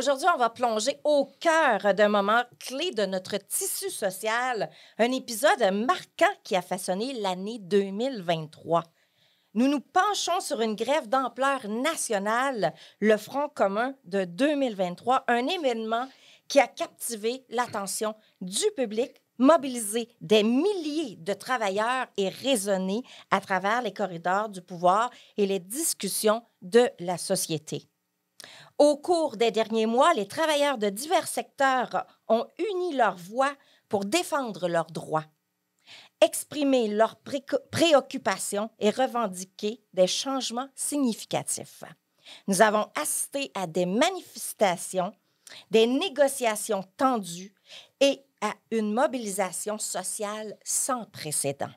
Aujourd'hui, on va plonger au cœur d'un moment clé de notre tissu social, un épisode marquant qui a façonné l'année 2023. Nous nous penchons sur une grève d'ampleur nationale, le Front commun de 2023, un événement qui a captivé l'attention du public, mobilisé des milliers de travailleurs et résonné à travers les corridors du pouvoir et les discussions de la société. Au cours des derniers mois, les travailleurs de divers secteurs ont uni leur voix pour défendre leurs droits, exprimer leurs préoccupations et revendiquer des changements significatifs. Nous avons assisté à des manifestations, des négociations tendues et à une mobilisation sociale sans précédent.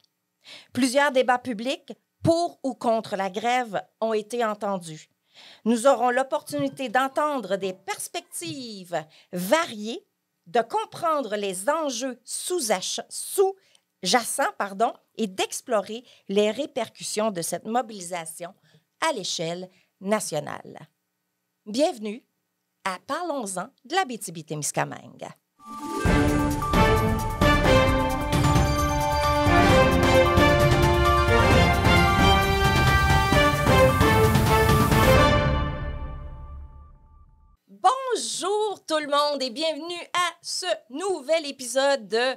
Plusieurs débats publics pour ou contre la grève ont été entendus nous aurons l'opportunité d'entendre des perspectives variées, de comprendre les enjeux sous-jacents pardon, et d'explorer les répercussions de cette mobilisation à l'échelle nationale. Bienvenue à Parlons-en de la Bétibie-Témiscamingue. Bonjour tout le monde et bienvenue à ce nouvel épisode de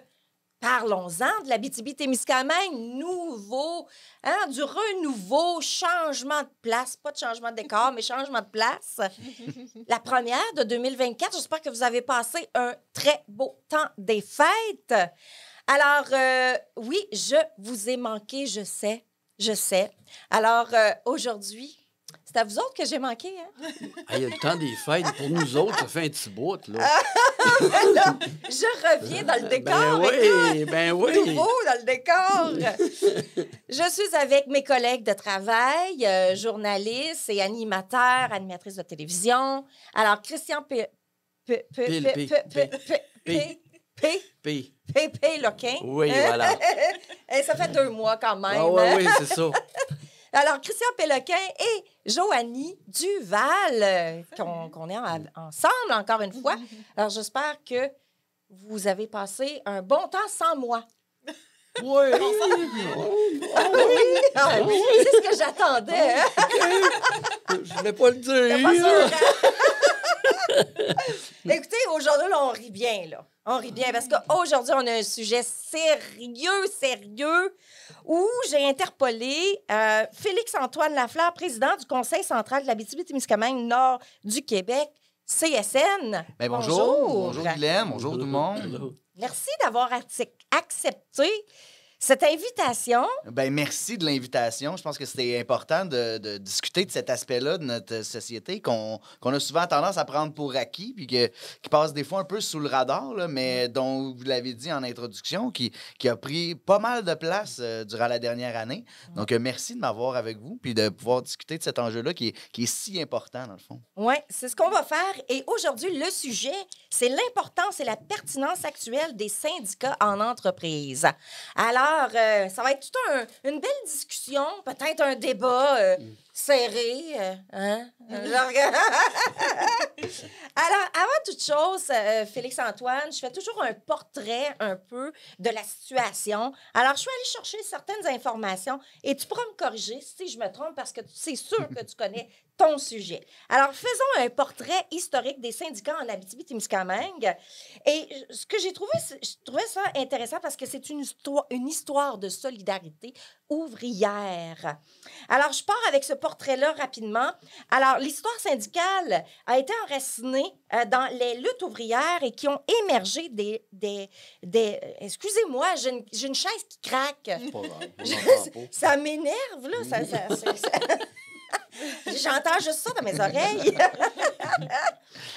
Parlons-en de la BTB-Témiscamingue, nouveau, hein, du renouveau, changement de place, pas de changement de décor, mais changement de place. la première de 2024, j'espère que vous avez passé un très beau temps des fêtes. Alors, euh, oui, je vous ai manqué, je sais, je sais. Alors, euh, aujourd'hui, c'est à vous autres que j'ai manqué, hein? Il y a le temps des fêtes. Pour nous autres, ça fait un petit bout, là. je reviens dans le décor. Ben oui, ben oui. Nouveau dans le décor. je suis avec mes collègues de travail, journalistes et animateurs, animatrices de télévision. Alors, Christian P. P. P. P. P. P. P. P. P. P. P... P... P... P... P... Oui, voilà. ça fait deux mois quand même. P. oui, c'est ça. Alors, Christian Péloquin et Joanie Duval, qu'on est ensemble encore une fois. Alors, j'espère que vous avez passé un bon temps sans moi. Oui! C'est ce que j'attendais! Ah Je voulais pas le dire! Hein? Ben, écoutez, aujourd'hui, on rit bien, là. On rit bien parce qu'aujourd'hui, on a un sujet sérieux, sérieux, où j'ai interpellé euh, Félix-Antoine Lafleur, président du Conseil central de la bitibi Nord du Québec, CSN. Ben, bonjour. Bonjour, Guylaine. bonjour, tout le monde. Merci d'avoir accepté cette invitation. Ben merci de l'invitation. Je pense que c'était important de, discuter de cet aspect-là de notre euh, société qu'on a souvent tendance à prendre pour acquis, puis qui passe des fois un peu sous le radar, là, mais mm. dont vous l'avez dit en introduction, qui, qui a pris pas mal de place euh, durant la dernière année. Mm. Donc euh, merci de m'avoir avec vous, puis de pouvoir discuter de cet enjeu-là qui, qui est, si important dans le fond. Oui, c'est ce qu'on va faire. Et aujourd'hui, le sujet, c'est l'importance et la pertinence actuelle des syndicats en entreprise. Alors euh, ça va être toute une belle discussion, peut-être un débat. Euh, mm serré. Euh, hein? Mm-hmm. Alors, avant toute chose, euh, Félix-Antoine, je fais toujours un portrait un peu de la situation. Alors, je suis allée chercher certaines informations et tu pourras me corriger si je me trompe parce que c'est sûr que tu connais ton sujet. Alors, faisons un portrait historique des syndicats en Abitibi-Témiscamingue. Et ce que j'ai trouvé, je trouvais ça intéressant parce que c'est une histoire, une histoire de solidarité ouvrière. Alors, je pars avec ce portrait portrait-là rapidement. Alors, l'histoire syndicale a été enracinée euh, dans les luttes ouvrières et qui ont émergé des... des, des... Euh, excusez-moi, j'ai une, chaise qui craque. ça m'énerve, là. Ça, J'entends juste ça dans mes oreilles.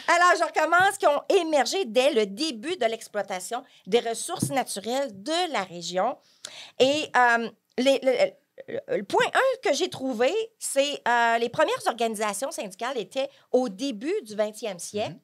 Alors, je recommence, qui ont émergé dès le début de l'exploitation des ressources naturelles de la région. Et euh, les, euh, le point 1 que j'ai trouvé, c'est que euh, les premières organisations syndicales étaient au début du 20e siècle.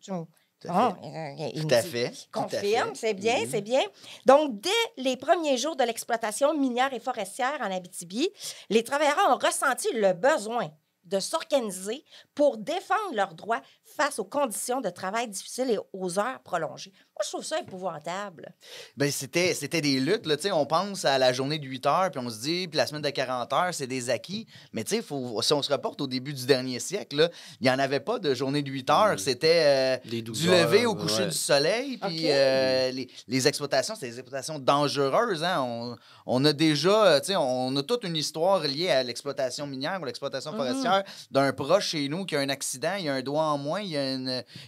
Tout à fait. Confirme, c'est bien, mhm. c'est bien. Donc, dès les premiers jours de l'exploitation minière et forestière en Abitibi, les travailleurs ont ressenti le besoin de s'organiser pour défendre leurs droits face aux conditions de travail difficiles et aux heures prolongées. Moi, je trouve ça épouvantable. Bien, c'était, c'était des luttes. Là. On pense à la journée de 8 heures, puis on se dit, puis la semaine de 40 heures, c'est des acquis. Mais faut, si on se reporte au début du dernier siècle, il n'y en avait pas de journée de 8 heures. C'était euh, du lever au coucher du soleil. Puis euh, les, les, exploitations, c'est des exploitations dangereuses. Hein. On, on, a déjà, euh, on a toute une histoire liée à l'exploitation minière ou l'exploitation mm-hmm. forestière d'un proche chez nous qui a un accident, il a un doigt en moins, il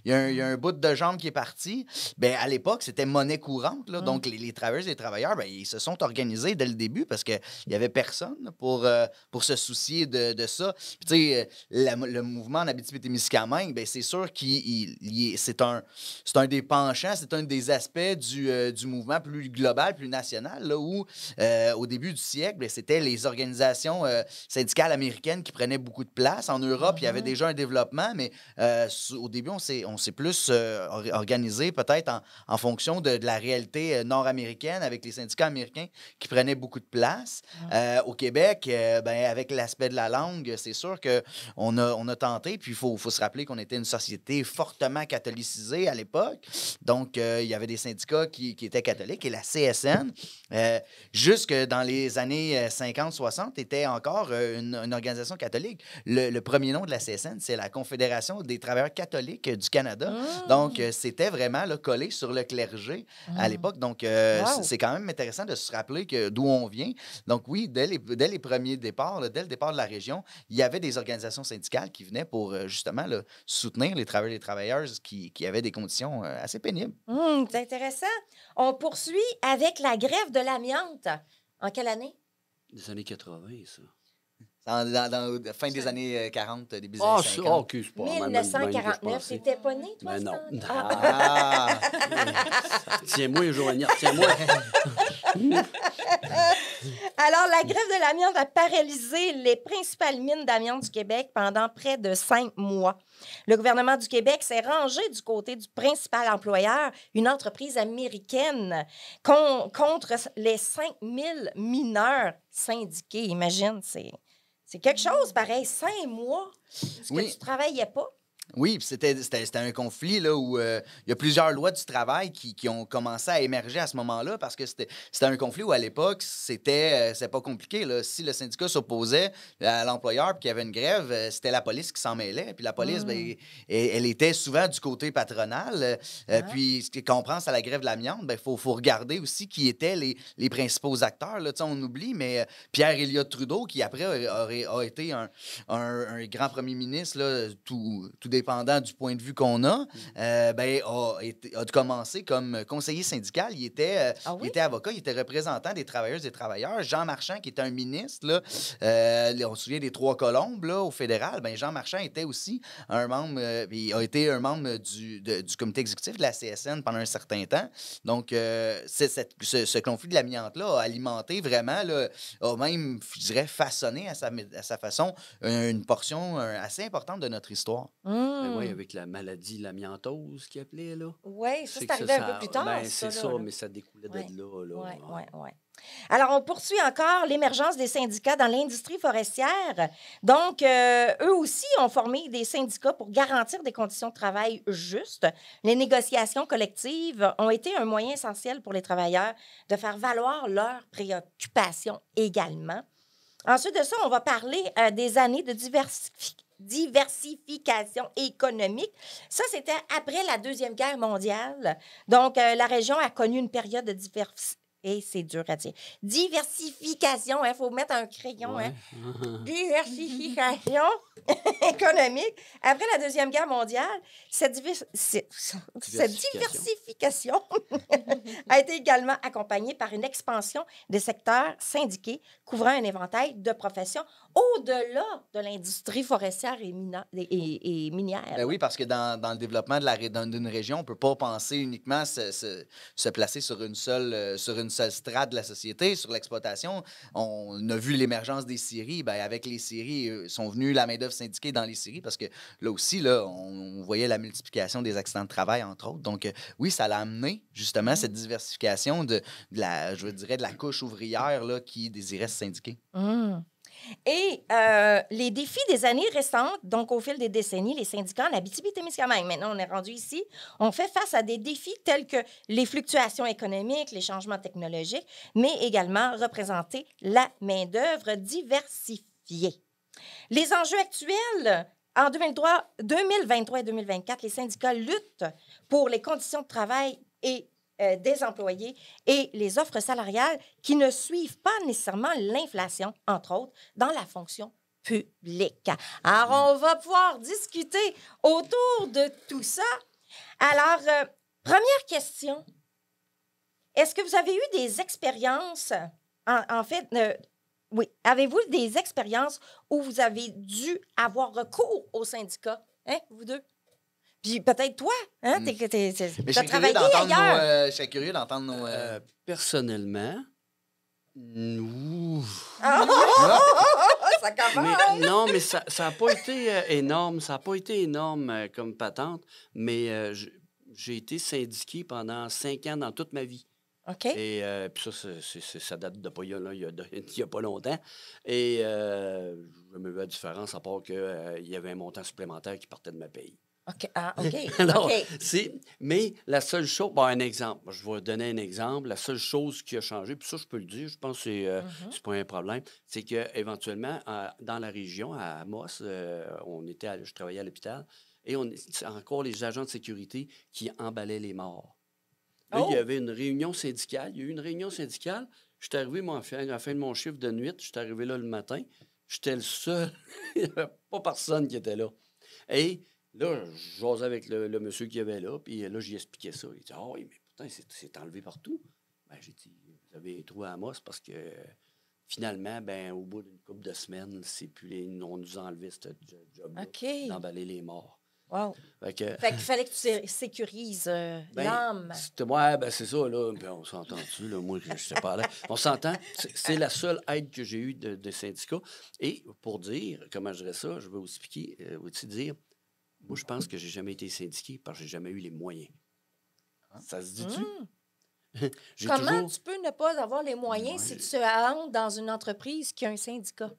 y, a un, mm. bout de jambe qui est parti. ben à l'époque, c'était monnaie courante. Là. Mm. Donc, les, travailleuses et les travailleurs, ben, ils se sont organisés dès le début parce qu'il n'y avait personne pour, euh, pour se soucier de, de ça. Euh, le mouvement en Abitibi-Témiscamingue, ben, c'est sûr que c'est un, c'est un des penchants, c'est un des aspects du, euh, du, mouvement plus global, plus national, là, où au début du siècle, ben, c'était les organisations syndicales américaines qui prenaient beaucoup de place. En Europe, il y avait mm-hmm. déjà un développement, mais au début, on s'est, plus euh, organisé peut-être en, fonction de, la réalité euh, nord-américaine avec les syndicats américains qui prenaient beaucoup de place. Euh, au Québec, ben, avec l'aspect de la langue, c'est sûr qu'on a, on a tenté. Puis il faut, se rappeler qu'on était une société fortement catholicisée à l'époque. Donc, il y avait des syndicats qui, étaient catholiques et la CSN, jusque dans les années 50-60, était encore une, organisation catholique. Le, le premier nom de la CSN, c'est la Confédération des travailleurs catholique du Canada. Ah. Donc, euh, c'était vraiment là, collé sur le clergé à ah. l'époque. Donc, euh, c'est quand même intéressant de se rappeler que, d'où on vient. Donc, oui, dès les, premiers départs, dès le départ de la région, il y avait des organisations syndicales qui venaient pour euh, justement soutenir les travailleurs et les travailleuses qui, avaient des conditions assez pénibles. Hum, c'est intéressant. On poursuit avec la grève de l'amiante. En quelle année? Des années 80, ça. Dans, la fin des années 40, euh, euh, début des ah, années 50. Ah, 1949, c'était pas né, toi? Mais non. Ah. Ah! Tiens-moi, Joannia, tiens-moi. Alors, la grève de l'amiante a paralysé les principales mines d'amiante du Québec pendant près de cinq mois. Le gouvernement du Québec s'est rangé du côté du principal employeur, une entreprise américaine, contre les 5000 mineurs syndiqués. Imagine, c'est c'est quelque chose pareil, cinq mois, que tu travaillais pas. Oui, c'était un conflit là, où euh, il y a plusieurs lois du travail qui, qui ont commencé à émerger à ce moment-là parce que c'était un conflit où, à l'époque, c'était euh, c'est pas compliqué. Là. Si le syndicat s'opposait euh, à l'employeur puis qu'il y avait une grève, c'était la police qui s'en mêlait. Puis la police, ben, mmh. elle, était souvent du côté patronal. Puis quand on pense à la grève de l'amiante, il ben, faut, faut, regarder aussi qui étaient les, les principaux acteurs. Là. On oublie, mais Pierre Elliott Trudeau, qui après a, été un, un, un, grand premier ministre là, tout, tout dépendant du point de vue qu'on a, mm. euh, ben, a, commencé comme conseiller syndical. Il euh, ah était, avocat, il était représentant des travailleuses et des travailleurs. Jean Marchand, qui était un ministre, là, euh, on se souvient des Trois Colombes au fédéral, ben, Jean Marchand était aussi un membre, il a été un membre du, comité exécutif de la CSN pendant un certain temps. Donc, cette, ce, conflit de l'amiante-là a alimenté vraiment, a même, je dirais, façonné à sa, à sa façon une, portion assez importante de notre histoire. Hum. Ben oui, mmh. avec la maladie, l'amiantose qui appelait, là. Oui, ça, c'est arrivé un peu plus ben, tard. c'est ça, mais ça découlait là. là oui, oui, oui. Alors, on poursuit encore l'émergence des syndicats dans l'industrie forestière. Donc, euh, eux aussi ont formé des syndicats pour garantir des conditions de travail justes. Les négociations collectives ont été un moyen essentiel pour les travailleurs de faire valoir leurs préoccupations également. Ensuite de ça, on va parler euh, des années de diversification diversification économique. Ça, c'était après la Deuxième Guerre mondiale. Donc, euh, la région a connu une période de diversification. Et c'est dur à dire. Diversification, il hein, faut mettre un crayon. Hein. diversification économique. Après la Deuxième Guerre mondiale, cette, cette diversification a été également accompagnée par une expansion des secteurs syndiqués couvrant un éventail de professions au-delà de l'industrie forestière et, minière. Ben oui, parce que dans, le développement d'une région, on ne peut pas penser uniquement se, se, placer sur une, seule, euh, sur une seule strate de la société, sur l'exploitation. On a vu l'émergence des Syries. Ben, avec les Syries, euh, sont venus la main-d'œuvre syndiquée dans les Syries, parce que là aussi, là, on, voyait la multiplication des accidents de travail, entre autres. Donc, euh, oui, ça l'a amené justement mm. cette diversification de, la, je dirais, de la couche ouvrière là, qui désirait se syndiquer. Mm. Et euh, les défis des années récentes, donc au fil des décennies, les syndicats en Abitibi-Témiscamingue, maintenant on est rendu ici, ont fait face à des défis tels que les fluctuations économiques, les changements technologiques, mais également représenter la main-d'œuvre diversifiée. Les enjeux actuels, en 2023 et 2024, les syndicats luttent pour les conditions de travail et euh, des employés et les offres salariales qui ne suivent pas nécessairement l'inflation, entre autres, dans la fonction publique. Alors, on va pouvoir discuter autour de tout ça. Alors, euh, première question. Est-ce que vous avez eu des expériences, en, fait, euh, oui, avez-vous des expériences où vous avez dû avoir recours au syndicat, hein, vous deux? Puis peut-être toi, hein? Mm. Tu travaillé ailleurs. Euh, je curieux d'entendre nos... Euh, euh, personnellement, nous... Ah! Ah! ça commence! non, mais ça n'a pas été énorme. Ça n'a pas été énorme comme patente, mais j'ai été syndiqué pendant cinq ans dans toute ma vie. OK. Et puis ça, ça date de pas il y a, pas longtemps. Et je me vois la différence à part qu'il y avait un montant supplémentaire qui partait de ma paye. OK. Ah, OK. mais la seule chose, bon, un exemple, je vais donner un exemple. La seule chose qui a changé, puis ça, je peux le dire, je pense que c'est euh, mhm. pas un problème, c'est qu'éventuellement, dans la région, à Amos, euh, on était je travaillais à l'hôpital, et on encore les agents de sécurité qui emballaient les morts. Là, il y oh! avait une réunion syndicale. Il y a eu une réunion syndicale. Je suis arrivé, à la fin de mon chiffre de nuit, je suis arrivé là le matin. J'étais le seul. il n'y avait pas personne qui était là. Et Là, j'osais avec le, monsieur qui avait là, puis euh, là, j'y expliquais ça. Il dit Ah, oui, mais putain, c'est enlevé partout. Ben, j'ai dit Vous avez trouvé Amos parce que finalement, ben, au bout d'une couple de semaines, c'est plus les, on nous a enlevé ce job d'emballer les morts. Wow. Fait, qu'il fallait que tu sécurises euh, ben, l'âme. Ouais, ben c'est ça, là. on s'entend tu là. Moi, je te sais On s'entend. C'est la seule aide que j'ai eue de, de syndicats. Et pour dire, comment je dirais ça, je vais vous expliquer, euh, aussi dire, moi, je pense que j'ai jamais été syndiqué parce que j'ai jamais eu les moyens. Ah. Ça se dit-tu? Hmm. Comment tu peux ne pas avoir les moyens si tu rends dans une entreprise qui a un syndicat?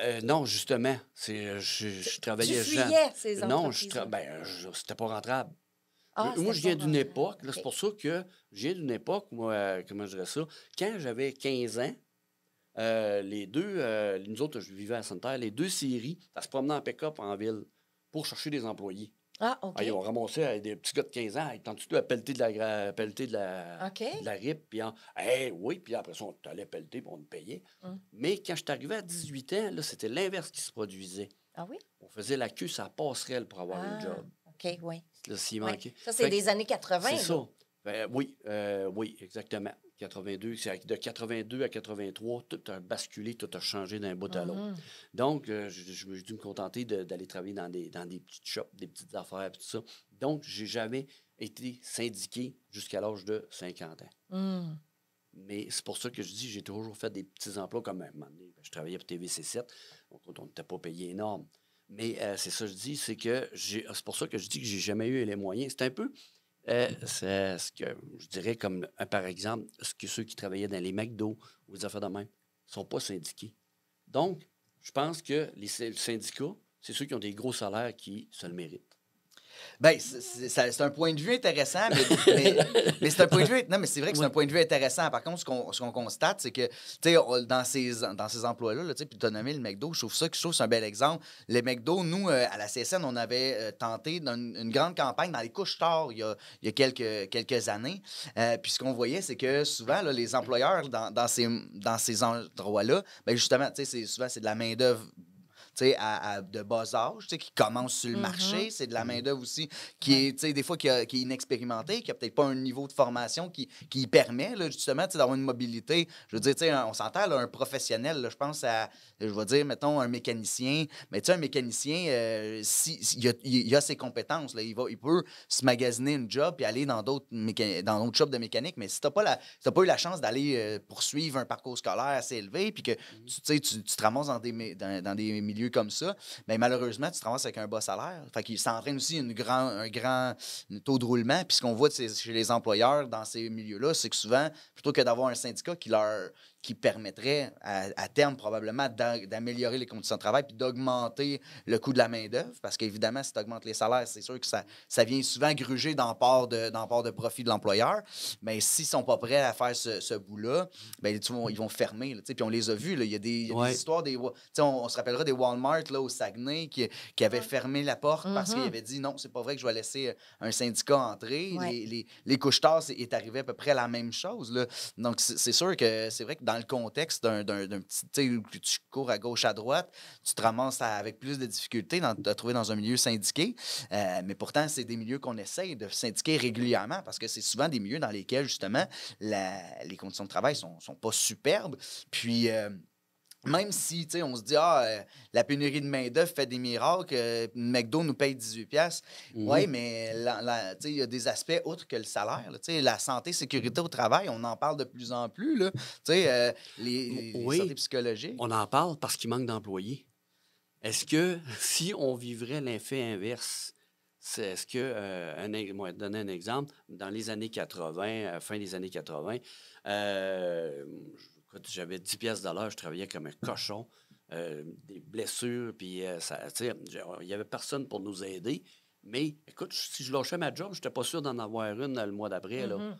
Euh, non, justement. Euh, je, je, travaillais... Tu ces Non, je travaillais... ben, c'était pas rentrable. Ah, euh, moi, je viens d'une époque, c'est pour ça que je viens d'une époque, moi, comment je dirais ça, quand j'avais 15 ans, les deux, nous autres, je vivais à Sainte-Terre, les deux séries, ça se promenait en pick-up en ville pour chercher des employés. Ah, OK. Ah, ils ont ramassé euh, des petits gars de 15 ans, ils étaient tu à pelleter de la, pelleter de la, de la RIP, puis oui, puis après ça, on allait pelleter, puis on te payait. Hum. Mais quand je suis arrivé à 18 ans, là, c'était l'inverse qui se produisait. Ah oui? On faisait la queue, ça passerelle pour avoir un ah, job. OK, oui. Ça, c'est des années 80. C'est ça. Ben, oui, euh, oui, exactement. 82, de 82 à 83, tout a basculé, tout a changé d'un bout à mhm. l'autre. Donc, euh, je j'ai dû me contenter d'aller travailler dans des, dans petites shops, des petites affaires, tout ça. Donc, j'ai jamais été syndiqué jusqu'à l'âge de 50 ans. Mhm. Mais c'est pour ça que je dis, j'ai toujours fait des petits emplois comme un ben, Je travaillais pour TVC7, donc on n'était pas payé énorme. Mais euh, c'est ça que je dis, c'est que c'est pour ça que je dis que j'ai jamais eu les moyens. C'est un peu, euh, c'est ce que je dirais comme, par exemple, ce que ceux qui travaillaient dans les McDo ou les affaires de même ne sont pas syndiqués. Donc, je pense que les syndicats, c'est ceux qui ont des gros salaires qui se le méritent. Ben, c'est un point de vue intéressant, mais, c'est un point de vue. Non, mais c'est vrai que c'est un point de vue intéressant. Par contre, ce qu'on constate, c'est que, tu sais, dans ces, dans ces emplois-là, tu sais, puis nommé le McDo, je trouve ça un bel exemple. Les McDo, nous, euh, à la CSN, on avait euh, tenté une, grande campagne dans les couches tard il y a, il y a quelques, quelques années. Euh, puis ce qu'on voyait, c'est que souvent, les employeurs dans, dans ces, dans ces endroits-là, ben justement, tu sais, souvent, c'est de la main-d'œuvre à, à, de bas âge, qui commence sur le mm-hmm. marché. C'est de la mm-hmm. main-d'œuvre aussi qui est, des fois, qui, est inexpérimentée, qui n'a peut-être pas un niveau de formation qui, qui permet, là, justement, d'avoir une mobilité. Je veux dire, on s'entend, un professionnel, je pense à, je vais dire, mettons, un mécanicien. Mais tu sais, un mécanicien, euh, si, il a, a, ses compétences, là, il, va, il peut se magasiner une job et aller dans d'autres dans d'autres shops de mécanique. Mais si tu n'as pas, pas eu la chance d'aller euh, poursuivre un parcours scolaire assez élevé, puis que mm-hmm. tu, tu, tu te ramasses dans des, dans des milieux comme ça, mais malheureusement, tu te ramasses avec un bas salaire. Fait qu'il s'entraîne aussi un grand taux de roulement. Puis ce qu'on voit chez les employeurs dans ces milieux-là, c'est que souvent, plutôt que d'avoir un syndicat qui leur qui permettrait à, terme probablement d'améliorer les conditions de travail puis d'augmenter le coût de la main-d'œuvre. Parce qu'évidemment, si tu augmentes les salaires, c'est sûr que ça, ça vient souvent gruger dans part de, dans de profit de l'employeur. Mais s'ils ne sont pas prêts à faire ce, bout-là, ils ben, vont, ils vont fermer. puis on les a vus. Il y a des, histoires des. On, on se rappellera des Walmart là, au Saguenay qui, qui avaient mm. fermé la porte parce qu'ils mm-hmm. avaient dit non, c'est pas vrai que je vais laisser euh, un syndicat entrer. Les, les, les couches-tards, c'est arrivé à peu près la même chose. Là. Donc, c'est sûr que c'est vrai que dans le contexte d'un petit, tu tu cours à gauche, à droite, tu te ramasses avec plus de difficultés dans, de trouver dans un milieu syndiqué. Euh, mais pourtant, c'est des milieux qu'on essaye de syndiquer régulièrement parce que c'est souvent des milieux dans lesquels, justement, la, les conditions de travail sont, sont pas superbes. Puis, euh, même si, tu sais, on se dit, ah, euh, la pénurie de main-d'œuvre fait des miracles, que euh, McDo nous paye 18$. pièces. Oui, mais il y a des aspects autres que le salaire. Tu sais, la santé, sécurité au travail, on en parle de plus en plus. Là, Tu euh, les, les santé On en parle parce qu'il manque d'employés. Est-ce que si on vivrait l'effet inverse, c'est est-ce que, un, moi, donner un exemple, dans les années 80, fin des années 80, euh, j'avais 10 pièces de je travaillais comme un cochon. Euh, des blessures, puis euh, il n'y avait personne pour nous aider. Mais écoute, si je lâchais ma job, je n'étais pas sûr d'en avoir une le mois d'avril mm-hmm.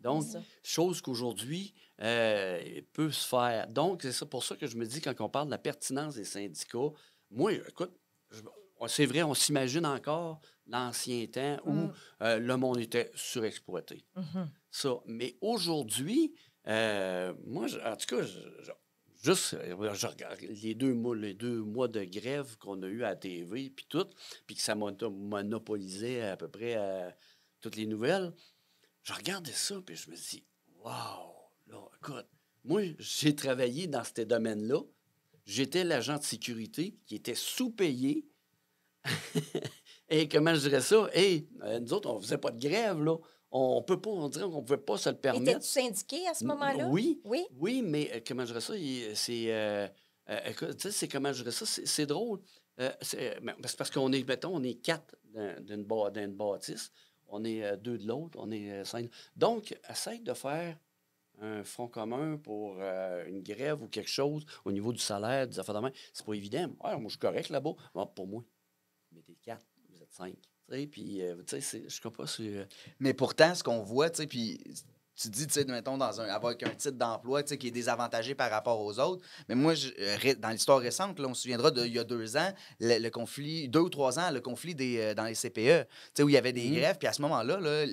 Donc, chose qu'aujourd'hui euh, peut se faire. Donc, c'est ça pour ça que je me dis, quand on parle de la pertinence des syndicats, moi, écoute, c'est vrai, on s'imagine encore l'ancien temps où mm. le monde était surexploité. Mm-hmm. Ça. Mais aujourd'hui, euh, moi, en tout cas, juste, euh, je regarde les deux, mois, les deux mois de grève qu'on a eu à la TV, puis tout, puis que ça monopolisait à peu près euh, toutes les nouvelles. Je regardais ça, puis je me dis, waouh, là, écoute, moi, j'ai travaillé dans ces domaines-là. J'étais l'agent de sécurité qui était sous-payé. Et comment je dirais ça? Hé, nous autres, on faisait pas de grève, là on peut pas, on dirait qu'on pouvait pas se le permettre. était tu syndiqué à ce moment-là? Oui. Oui, oui mais comment je dirais ça? C'est, c'est comment je dirais C'est, drôle. Euh, c'est, parce qu'on est, mettons, on est quatre d'une, bâtisse. On est euh, deux de l'autre, on est euh, cinq. Donc, essaye de faire un front commun pour une grève ou quelque chose au niveau du salaire, des affaires de main. C'est pas évident. moi, je suis correct là-bas. pour moi. vous êtes quatre, vous êtes cinq. Puis, tu sais, euh, je pas euh, Mais pourtant, ce qu'on voit, tu sais, puis tu dis, tu sais, mettons, dans un, avec un titre d'emploi qui est désavantagé par rapport aux autres. Mais moi, je, euh, dans l'histoire récente, là, on se souviendra d'il y a deux ans, le, conflit, deux ou trois ans, le conflit des, dans les CPE, où il y avait des mm-hmm. grèves. Puis à ce moment-là, là,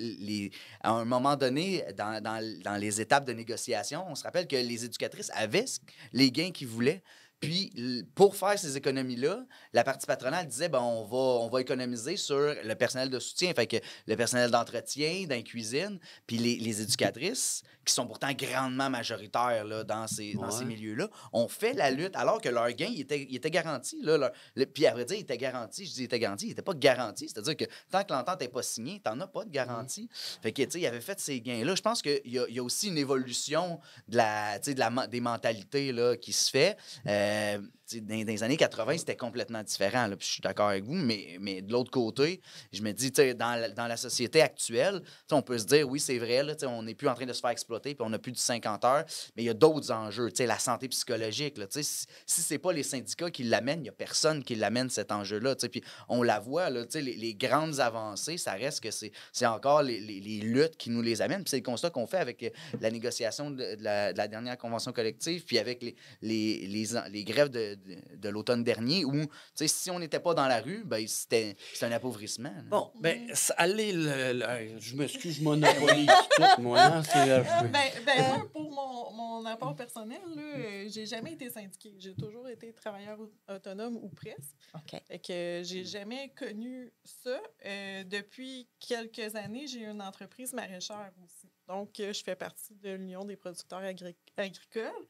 à un moment donné, dans, dans, dans, les étapes de négociation, on se rappelle que les éducatrices avaient les gains qu'ils voulaient. Puis, pour faire ces économies-là, la partie patronale disait ben, on, va, on va économiser sur le personnel de soutien, fait que le personnel d'entretien, dans cuisine, puis les, les, éducatrices, qui sont pourtant grandement majoritaires là, dans ces, ces milieux-là, ont fait la lutte alors que leur gain il était, était garanti. Là, le, puis, à vrai dire, il était garanti. Je dis il était garanti, il n'était pas garanti. C'est-à-dire que tant que l'entente n'est pas signée, tu n'en as pas de garantie. Fait que, tu sais, il avait fait ces gains-là. Je pense qu'il y, y, a aussi une évolution de la, de la, des mentalités là, qui se fait. Euh, Um, dans, les années 80, c'était complètement différent. Là, puis je suis d'accord avec vous, mais, mais de l'autre côté, je me dis, dans la, dans la société actuelle, on peut se dire, oui, c'est vrai, là, on n'est plus en train de se faire exploiter, puis on n'a plus de 50 heures, mais il y a d'autres enjeux, la santé psychologique. Là, si si ce n'est pas les syndicats qui l'amènent, il n'y a personne qui l'amène, cet enjeu-là. Puis on la voit, là, les, les, grandes avancées, ça reste que c'est, c'est encore les, les, luttes qui nous les amènent. c'est le constat qu'on fait avec euh, la négociation de, la, dernière convention collective, puis avec les, les, grèves de, de l'automne dernier où, si on n'était pas dans la rue, ben, c'était un appauvrissement. Bon, mm. ben, allez, je m'excuse, je monopolise tout, moi. Hein, ben, ben, moi, pour mon, apport personnel, je euh, j'ai jamais été syndiquée. J'ai toujours été travailleur autonome ou presque. OK. Fait que j'ai jamais connu ça. Euh, depuis quelques années, j'ai une entreprise maraîchère aussi. Donc, euh, je fais partie de l'Union des producteurs agricoles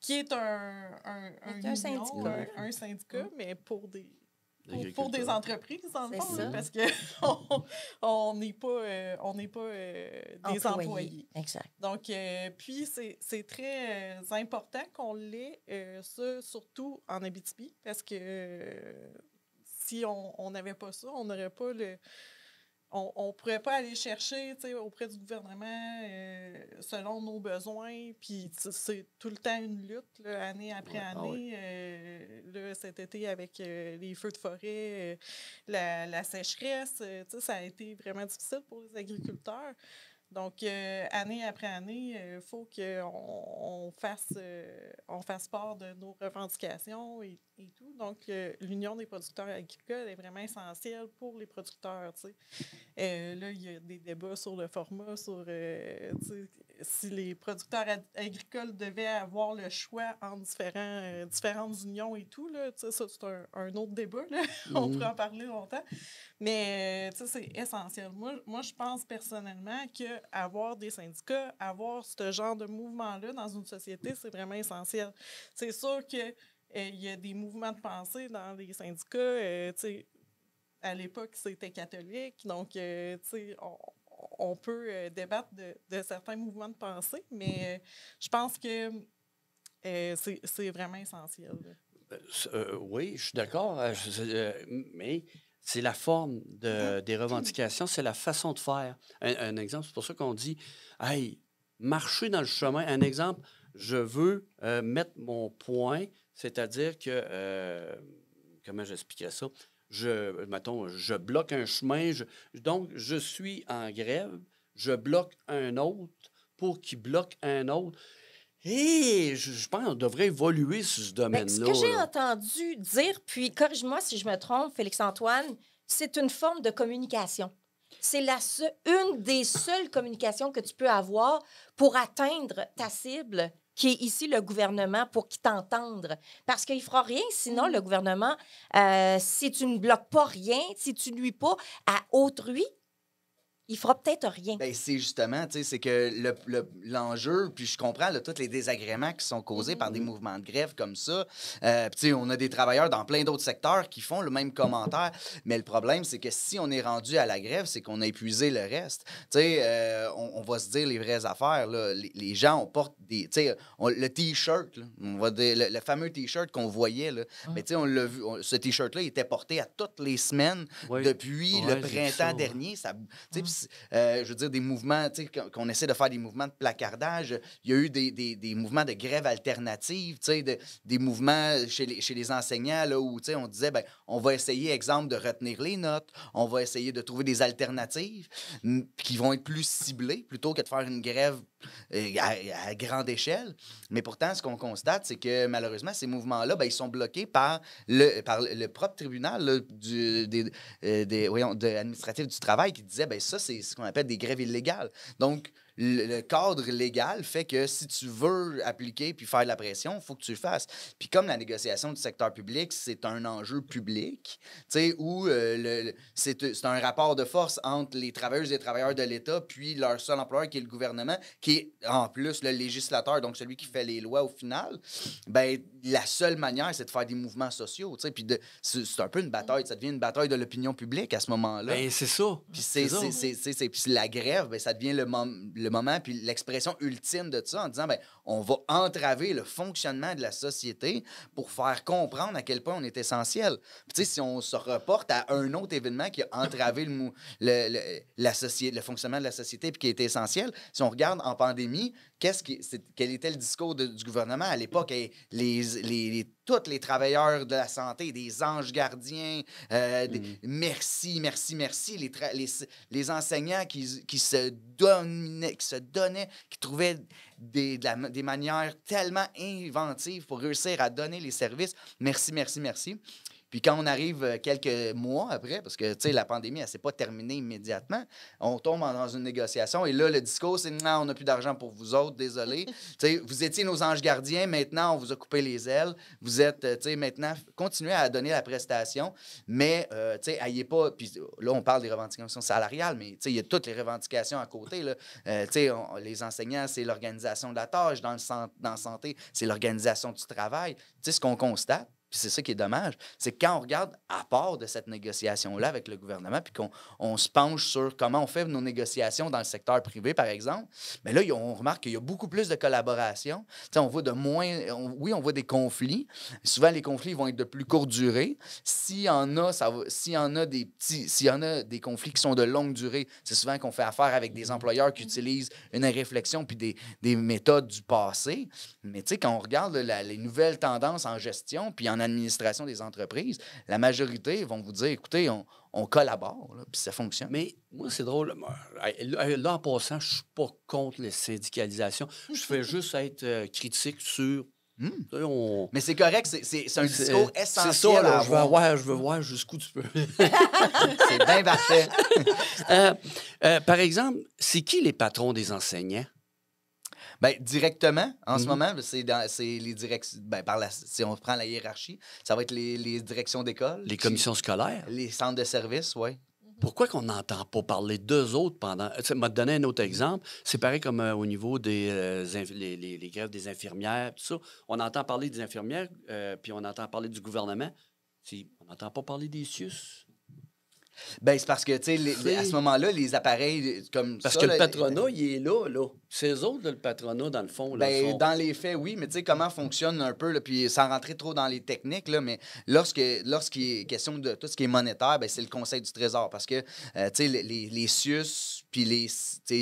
qui est un, un, un, syndicat, mm. mais pour des, pour, des entreprises, en parce qu'on n'est pas, on n'est pas euh, euh, des employés. Exact. Donc, euh, puis c'est très important qu'on l'ait, surtout en Abitibi, parce que si on n'avait pas ça, on n'aurait pas le on ne pourrait pas aller chercher auprès du gouvernement euh, selon nos besoins. Puis c'est tout le temps une lutte, année après ah année. Euh, cet été, avec euh, les feux de forêt, la, sécheresse, ça a été vraiment difficile pour les agriculteurs. Donc, euh, année après année, il euh, faut qu'on on fasse, euh, fasse part de nos revendications et, et tout. Donc, l'Union des producteurs agricoles est vraiment essentielle pour les producteurs. là, il y a des débats sur le format, sur si les producteurs agricoles devaient avoir le choix en différents, euh, différentes unions et tout, là, ça, c'est un, autre débat. Là. On mm-hmm. pourrait en parler longtemps. Mais c'est essentiel. Moi, moi, je pense personnellement qu'avoir des syndicats, avoir ce genre de mouvement-là dans une société, c'est vraiment essentiel. C'est sûr que euh, il y a des mouvements de pensée dans les syndicats. Euh, à l'époque, c'était catholique, donc on, on peut euh, débattre de, certains mouvements de pensée, mais euh, je pense que euh, c'est vraiment essentiel. oui, je suis d'accord, mais c'est la forme de, mm-hmm. des revendications, c'est la façon de faire. Un, exemple, c'est pour ça qu'on dit, hey, marcher dans le chemin. Un exemple, je veux mettre mon point, c'est-à-dire que, comment j'expliquais ça, je, mettons, je bloque un chemin. donc, je suis en grève, je bloque un autre pour qu'il bloque un autre. Et je, pense qu'on devrait évoluer sur ce domaine-là. Ben, ce que j'ai entendu dire, puis corrige-moi si je me trompe, Félix-Antoine, c'est une forme de communication. C'est la une des seules communications que tu peux avoir pour atteindre ta cible qui est ici le gouvernement pour qu'il t'entende. Parce qu'il ne fera rien, sinon mm. le gouvernement, euh, si tu ne bloques pas rien, si tu ne nuis pas à autrui, il fera peut-être rien. Ben, c'est justement, tu sais, c'est que l'enjeu, puis je comprends là, tous les désagréments qui sont causés par des mm-hmm. mouvements de grève comme ça. Euh, tu sais, on a des travailleurs dans plein d'autres secteurs qui font le même commentaire, mais le problème, c'est que si on est rendu à la grève, c'est qu'on a épuisé le reste. Tu sais, euh, on, va se dire les vraies affaires. Là. Les, gens, portent des, tu sais, le T-shirt, on le, le, fameux T-shirt qu'on voyait, là, ah. mais tu sais, on l'a vu, ce T-shirt-là, il était porté à toutes les semaines depuis le printemps ça, dernier. Ça, euh, je veux dire, des mouvements, tu sais, qu'on essaie de faire des mouvements de placardage. Il y a eu des, des, des mouvements de grève alternative, tu sais, de, des mouvements chez les, chez les enseignants, là, où, tu sais, on disait, ben, on va essayer, exemple, de retenir les notes, on va essayer de trouver des alternatives qui vont être plus ciblées plutôt que de faire une grève euh, à, grande échelle. Mais pourtant, ce qu'on constate, c'est que malheureusement, ces mouvements-là, ben, ils sont bloqués par le, par le propre tribunal du, des, euh, des voyons, de administratif du travail qui disait, ben, ça, c'est ce qu'on appelle des grèves illégales. Donc, le cadre légal fait que si tu veux appliquer puis faire de la pression, il faut que tu le fasses. Puis comme la négociation du secteur public, c'est un enjeu public, tu sais, où euh, c'est un rapport de force entre les travailleuses et les travailleurs de l'État, puis leur seul employeur qui est le gouvernement, qui est en plus le législateur, donc celui qui fait les lois au final. Ben, la seule manière, c'est de faire des mouvements sociaux, tu sais, puis c'est un peu une bataille, ça devient une bataille de l'opinion publique à ce moment-là. Ben, c'est ça. Puis c'est la grève, ben, ça devient le, le moment, puis l'expression ultime de ça en disant, ben, on va entraver le fonctionnement de la société pour faire comprendre à quel point on est essentiel. sais si on se reporte à un autre événement qui a entravé le, la société, le fonctionnement de la société puis qui est essentiel, si on regarde en pandémie, qu'est-ce qui, quel était le discours du gouvernement à l'époque? et les, les tous les travailleurs de la santé, des anges gardiens, euh, mm. merci, merci, merci, les, les, enseignants qui, se donnaient, qui se donnaient, qui trouvaient des, des manières tellement inventives pour réussir à donner les services. Merci, merci, merci. Puis quand on arrive euh, quelques mois après, parce que, la pandémie, elle s'est pas terminée immédiatement, on tombe dans une négociation et là, le discours, c'est « Non, on n'a plus d'argent pour vous autres, désolé. » Vous étiez nos anges gardiens, maintenant, on vous a coupé les ailes. Vous êtes, euh, maintenant, continuez à donner la prestation, mais, euh, tu pas... Puis là, on parle des revendications salariales, mais, il y a toutes les revendications à côté, là. Euh, les enseignants, c'est l'organisation de la tâche. Dans, le, dans la santé, c'est l'organisation du travail. Tu sais, ce qu'on constate, puis c'est ça qui est dommage. C'est quand on regarde à part de cette négociation-là avec le gouvernement, puis qu'on on se penche sur comment on fait nos négociations dans le secteur privé, par exemple, mais là, on remarque qu'il y a beaucoup plus de collaboration. on voit de moins. oui, on voit des conflits. Souvent, les conflits vont être de plus courte durée. S'il y en a, en a des petits, s'il en a des conflits qui sont de longue durée, c'est souvent qu'on fait affaire avec des employeurs qui utilisent une réflexion puis des, des méthodes du passé. Mais tu sais, quand on regarde les nouvelles tendances en gestion, puis en administration des entreprises, la majorité vont vous dire écoutez, on, collabore, puis ça fonctionne. Mais moi, c'est drôle. Là, en passant, je ne suis pas contre les syndicalisations. Je fais juste être euh, critique sur hmm. Mais c'est correct, c'est un discours essentiel. je, veux je veux voir jusqu'où tu peux. c'est bien parfait. Euh, euh, par exemple, c'est qui les patrons des enseignants? Ben, directement, en ce mm-hmm. moment, c'est dans les directions. Ben, si on prend la hiérarchie, ça va être les, directions d'école. Les commissions scolaires. Les centres de services, oui. Mm-hmm. Pourquoi qu'on n'entend pas parler d'eux autres pendant... Ça m'a donné un autre exemple. C'est pareil comme euh, au niveau des euh, les, grèves des infirmières, tout ça. On entend parler des infirmières, euh, puis on entend parler du gouvernement. On n'entend pas parler des CIUS, ben, c'est parce que, tu sais, à ce moment-là, les appareils comme Parce que le patronat, euh, il est là, là. C'est eux autres, le patronat, dans le fond. Ben, dans les faits, oui, mais tu sais, comment fonctionne un peu, puis sans rentrer trop dans les techniques, là, mais lorsque lorsqu'il est question de tout ce qui est monétaire, ben, c'est le Conseil du Trésor. Parce que, euh, tu sais, les, les, les puis les,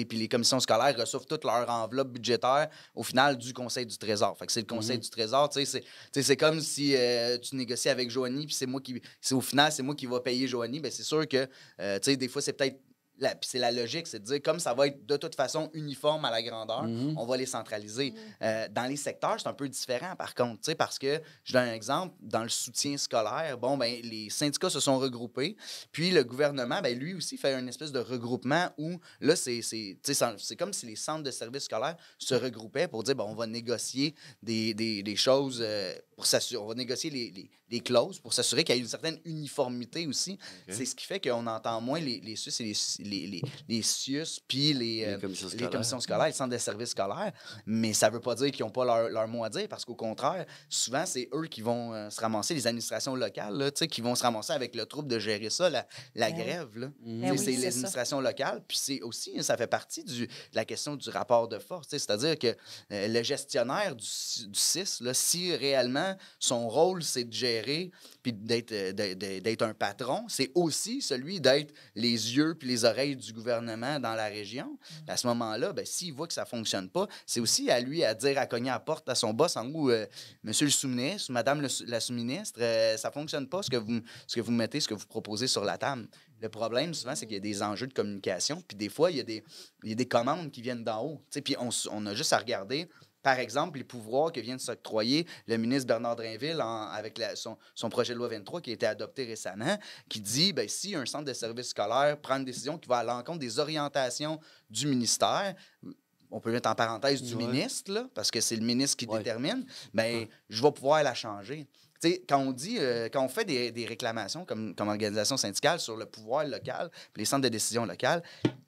puis les commissions scolaires reçoivent toute leur enveloppe budgétaire au final du Conseil du Trésor. Fait que c'est le mmh Conseil du Trésor, tu sais, c'est comme si euh, tu négocies avec Joanie, puis c'est moi qui, au final, c'est moi qui va payer Joanie, ben c'est sûr que, euh, tu sais, des fois, c'est peut-être c'est la logique, c'est de dire, comme ça va être de toute façon uniforme à la grandeur, mhm. on va les centraliser. Mhm. Euh, dans les secteurs, c'est un peu différent, par contre, parce que, je donne un exemple, dans le soutien scolaire, bon, ben, les syndicats se sont regroupés, puis le gouvernement, ben, lui aussi, fait une espèce de regroupement où, là, c'est comme si les centres de services scolaires se regroupaient pour dire, ben, on va négocier des, des, des choses, euh, pour s'assurer, on va négocier les, les, clauses pour s'assurer qu'il y a une certaine uniformité aussi. C'est ce qui fait qu'on entend moins les, les Suisses et les les, les, les CIUS puis les, les, euh, commissions scolaires, ils sont des services scolaires. Mais ça ne veut pas dire qu'ils n'ont pas leur, leur, mot à dire parce qu'au contraire, souvent, c'est eux qui vont euh, se ramasser, les administrations locales, là, qui vont se ramasser avec le trouble de gérer ça, la, la ben grève. Là. Ben oui, c'est l'administration locale. Puis c'est aussi, ça fait partie du, de la question du rapport de force. C'est-à-dire que euh, le gestionnaire du, du CIS, là, si réellement son rôle, c'est de gérer d'être euh, d'être un patron, c'est aussi celui d'être les yeux puis les oreilles du gouvernement dans la région. Mm. À ce moment-là, ben, s'il voit que ça ne fonctionne pas, c'est aussi à lui à dire, à cogner à la porte à son boss en gros, euh, Monsieur le sous-ministre, Madame la sous-ministre, euh, ça ne fonctionne pas ce que, vous, ce que vous mettez, ce que vous proposez sur la table. Le problème, souvent, c'est qu'il y a des enjeux de communication, puis des fois, il y a des, il y a des commandes qui viennent d'en haut. Puis on, on a juste à regarder par exemple, les pouvoirs que vient de s'octroyer le ministre Bernard Drinville avec son, projet de loi 23 qui a été adopté récemment, qui dit ben, si un centre de services scolaires prend une décision qui va à l'encontre des orientations du ministère, on peut mettre en parenthèse du ministre, parce que c'est le ministre qui détermine, mais ben, je vais pouvoir la changer quand on dit, euh, quand on fait des, réclamations comme, comme, organisation syndicale sur le pouvoir local, les centres de décision locales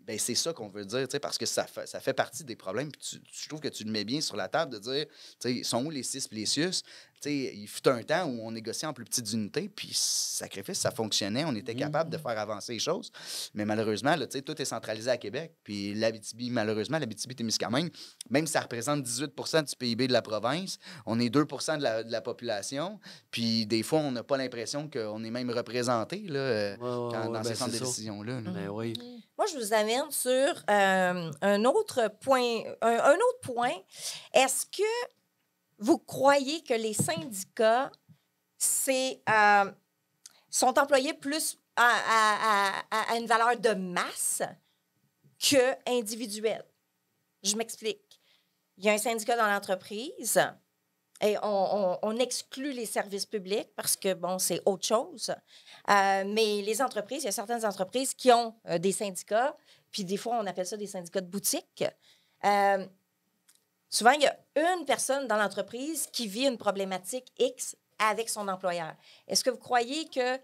ben, c'est ça qu'on veut dire, parce que ça fait, ça fait partie des problèmes. tu, trouves je trouve que tu le mets bien sur la table de dire, sont où les six plessius? il fut un temps où on négociait en plus petites unités, puis sacrifice, ça fonctionnait, on était mmh. capable de faire avancer les choses. Mais malheureusement, tout est centralisé à Québec. Puis l'Abitibi, malheureusement, l'Abitibi-Témiscamingue, même si ça représente 18 du PIB de la province, on est 2 de la, population. Puis des fois, on n'a pas l'impression qu'on est même représenté euh, dans ben, ces centres de décision-là. Ben mmh. Moi, je vous amène sur euh, un autre point. un autre point. Est-ce que vous croyez que les syndicats c'est, euh, sont employés plus à, une valeur de masse que individuelle. Je m'explique. Il y a un syndicat dans l'entreprise et on, exclut les services publics parce que, bon, c'est autre chose. Euh, mais les entreprises, il y a certaines entreprises qui ont euh, des syndicats, puis des fois, on appelle ça des syndicats de boutique. Souvent, il y a une personne dans l'entreprise qui vit une problématique X avec son employeur. Est-ce que vous croyez que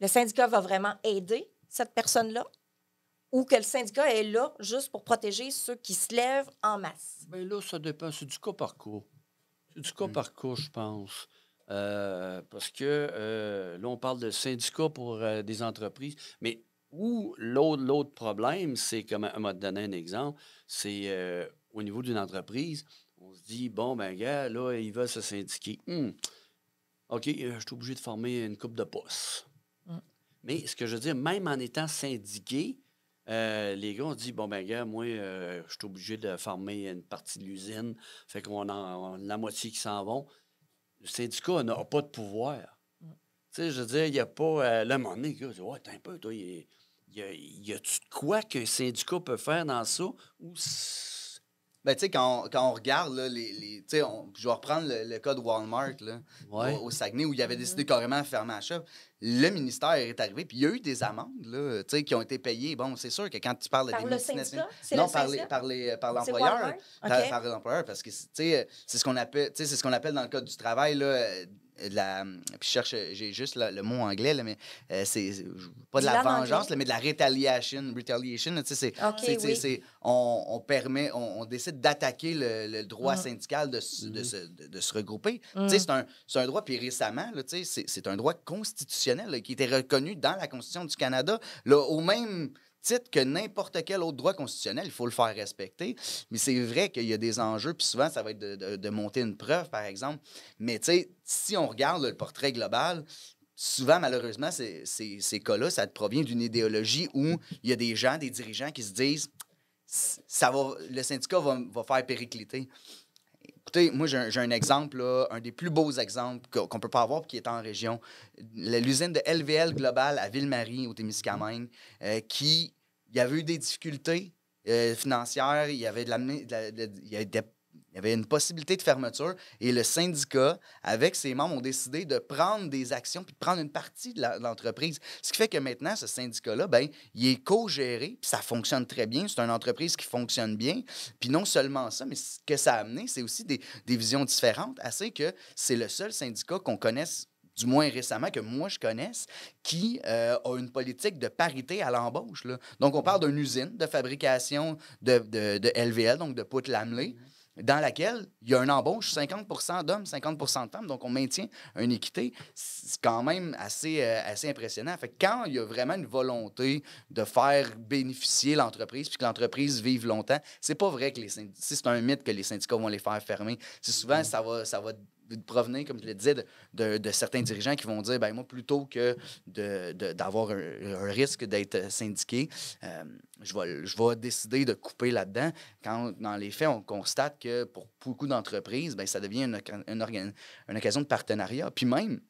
le syndicat va vraiment aider cette personne-là? ou que le syndicat est là juste pour protéger ceux qui se lèvent en masse? Bien là, ça dépend. C'est du cas par cas. C'est du cas hmm. par cas, je pense. Euh, parce que euh, là, on parle de syndicat pour euh, des entreprises, mais où l'autre, problème, c'est, comme on m'a donné un exemple, c'est au niveau d'une entreprise, on se dit, bon, ben, gars, là, il va se syndiquer. Hmm. OK, euh, je suis obligé de former une coupe de postes. Hmm. Mais ce que je veux dire, même en étant syndiqué, euh, les gars, on dit, bon, ben, gars, moi, euh, je suis obligé de former une partie de l'usine. Fait qu'on a, la moitié qui s'en vont. Le syndicat n'a pas de pouvoir. Hmm. Tu sais, je veux dire, il n'y a pas. la là, mon donné, gars, ouais, t'es un peu, toi, il y a, tu quoi qu'un syndicat peut faire dans ça ou ben, quand, on regarde, les, je vais reprendre le, cas de Walmart, au, Saguenay, où il avait décidé carrément de fermer à shop. Le ministère est arrivé, puis il y a eu des amendes, là, tu qui ont été payées. Bon, c'est sûr que quand tu parles de... Non, par, les, par, euh, l'employeur. l'employeur, parce que, euh, c'est ce qu'on appelle, ce qu'on appelle dans le code du travail, là, euh, la, cherche, j'ai juste le, mot anglais, là, mais euh, c'est pas de la vengeance, mais de la retaliation. Retaliation, c'est, c'est on, permet, on, décide d'attaquer le, droit mm. syndical mm. de, de, se, de, se, regrouper. Mm. C'est, un, un, droit, puis récemment, c'est, un droit constitutionnel qui était reconnu dans la Constitution du Canada, au même que n'importe quel autre droit constitutionnel, il faut le faire respecter. Mais c'est vrai qu'il y a des enjeux, puis souvent, ça va être de, monter une preuve, par exemple. Mais tu sais, si on regarde le portrait global, souvent, malheureusement, ces, cas-là, ça provient d'une idéologie où il y a des gens, des dirigeants qui se disent ça va, le syndicat va, va faire péricliter moi, j'ai un, exemple, un des plus beaux exemples qu'on ne peut pas avoir qui est en région. L'usine de LVL Global à Ville-Marie, au Témiscamingue, euh, qui il y avait eu des difficultés euh, financières, il y avait de la, il y avait il y avait une possibilité de fermeture et le syndicat, avec ses membres, ont décidé de prendre des actions puis de prendre une partie de l'entreprise. Ce qui fait que maintenant, ce syndicat-là, ben, il est co-géré, puis ça fonctionne très bien. C'est une entreprise qui fonctionne bien. Puis non seulement ça, mais ce que ça a amené, c'est aussi des, des visions différentes, assez que c'est le seul syndicat qu'on connaisse du moins récemment, que moi je connaisse, qui euh, a une politique de parité à l'embauche. Donc, on parle mmh. d'une usine de fabrication de, de, LVL, donc de poutre lamelée. Mmh dans laquelle il y a un embauche 50 d'hommes, 50 de femmes, donc on maintient une équité, c'est quand même assez, euh, assez impressionnant. Fait quand il y a vraiment une volonté de faire bénéficier l'entreprise, puis que l'entreprise vive longtemps, c'est pas vrai que les c'est un mythe que les syndicats vont les faire fermer. C'est souvent, ça va, ça va provenir, comme je le disais, de, certains dirigeants qui vont dire, ben moi, plutôt que d'avoir un, risque d'être syndiqué, euh, je, vais, je décider de couper là-dedans. Quand, dans les faits, on constate que pour beaucoup d'entreprises, ben ça devient une, une, une occasion de partenariat. Puis même,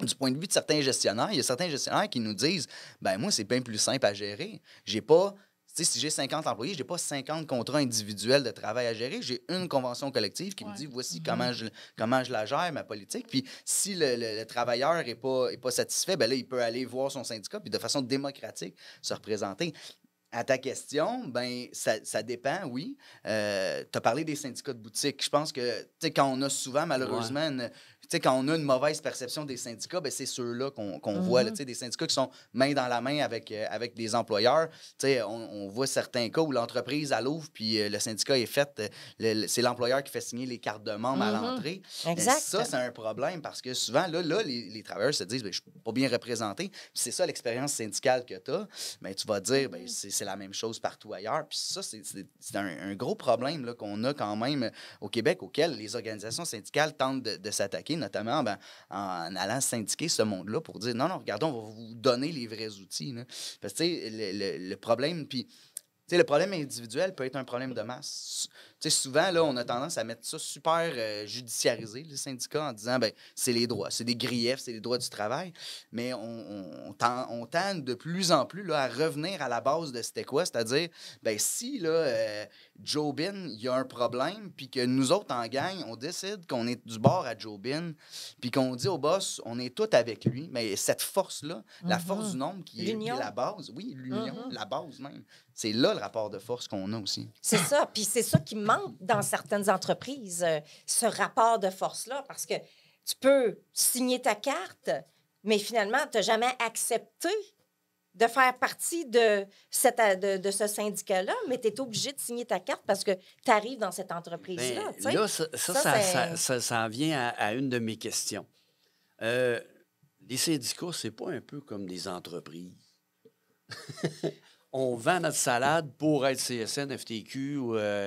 du point de vue de certains gestionnaires, il y a certains gestionnaires qui nous disent ben moi c'est bien plus simple à gérer. J'ai pas si j'ai 50 employés, je n'ai pas 50 contrats individuels de travail à gérer. J'ai une convention collective qui me dit voici mhm. comment, je, comment je la gère, ma politique. Puis si le, travailleur n'est pas, est pas satisfait, ben là, il peut aller voir son syndicat puis de façon démocratique se représenter. À ta question, ben ça, ça dépend, oui. Euh, tu as parlé des syndicats de boutique. Je pense que, tu sais, quand on a souvent, malheureusement, une, sais, quand on a une mauvaise perception des syndicats, ben, c'est ceux-là qu'on voit, mhm. des syndicats qui sont main dans la main avec, euh, avec des employeurs. On, on, voit certains cas où l'entreprise, à l'ouvre, puis euh, le syndicat est fait, euh, c'est l'employeur qui fait signer les cartes de membres à mhm. l'entrée. Ben, exact. Ça, c'est un problème parce que souvent, là, les, travailleurs se disent, ben, je suis pas bien représenté. C'est ça l'expérience syndicale que tu as. Mais ben, tu vas dire, mhm. c'est la même chose partout ailleurs. Puis ça, c'est un, gros problème qu'on a quand même au Québec auquel les organisations syndicales tentent de, de s'attaquer notamment ben, en allant syndiquer ce monde-là pour dire non, non, regardons on va vous donner les vrais outils. Là. Parce que le, le, problème, puis le problème individuel peut être un problème de masse souvent, là, on a tendance à mettre ça super euh, judiciarisé, les syndicats, en disant, ben c'est les droits, c'est des griefs, c'est les droits du travail. Mais on, tend on, tente de plus en plus là, à revenir à la base de c'était quoi, c'est-à-dire, ben si là, euh, Joe Bin, il y a un problème, puis que nous autres, en gang, on décide qu'on est du bord à Joe Bin, puis qu'on dit au boss, on est tout avec lui, mais cette force-là, la mm-hmm. force du nombre qui est, la base, oui, l'union, mm-hmm. la base même, c'est là le rapport de force qu'on a aussi. C'est ça, puis c'est ça qui me dans certaines entreprises, euh, ce rapport de force-là, parce que tu peux signer ta carte, mais finalement, tu n'as jamais accepté de faire partie de, cette, euh, de, de ce syndicat-là, mais tu es obligé de signer ta carte parce que tu arrives dans cette entreprise-là. Ben, ça, ça, ça, ça, en vient à, une de mes questions. Euh, les syndicats, c'est pas un peu comme des entreprises on vend notre salade pour être CSN, FTQ,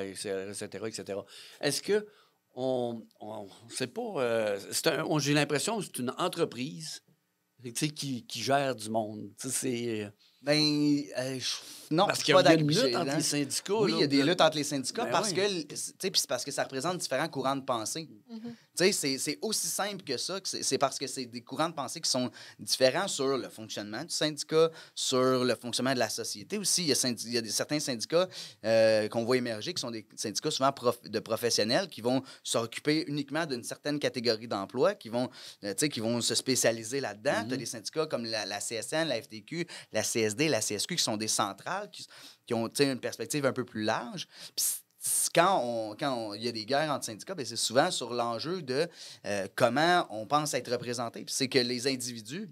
etc., Est-ce que on, on c'est pas, euh, j'ai l'impression que c'est une entreprise qui, gère du monde. C'est, euh, ben, euh, non, parce qu'il y a une entre les syndicats. Oui, il y a des luttes entre les syndicats ben parce que c'est parce que ça représente différents courants de pensée. Mhm. C'est aussi simple que ça. C'est parce que c'est des courants de pensée qui sont différents sur le fonctionnement du syndicat, sur le fonctionnement de la société aussi. Il y a, il y a des, certains syndicats euh, qu'on voit émerger qui sont des syndicats souvent de professionnels qui vont s'occuper uniquement d'une certaine catégorie d'emplois, qui, vont, euh, qui vont se spécialiser là-dedans. Il y Tu des syndicats comme la, la CSN, la FTQ, la CSD, la CSQ qui sont des centrales qui, ont une perspective un peu plus large. Puis quand on, quand il y a des guerres entre syndicats, ben, c'est souvent sur l'enjeu de euh, comment on pense être représenté. c'est que les individus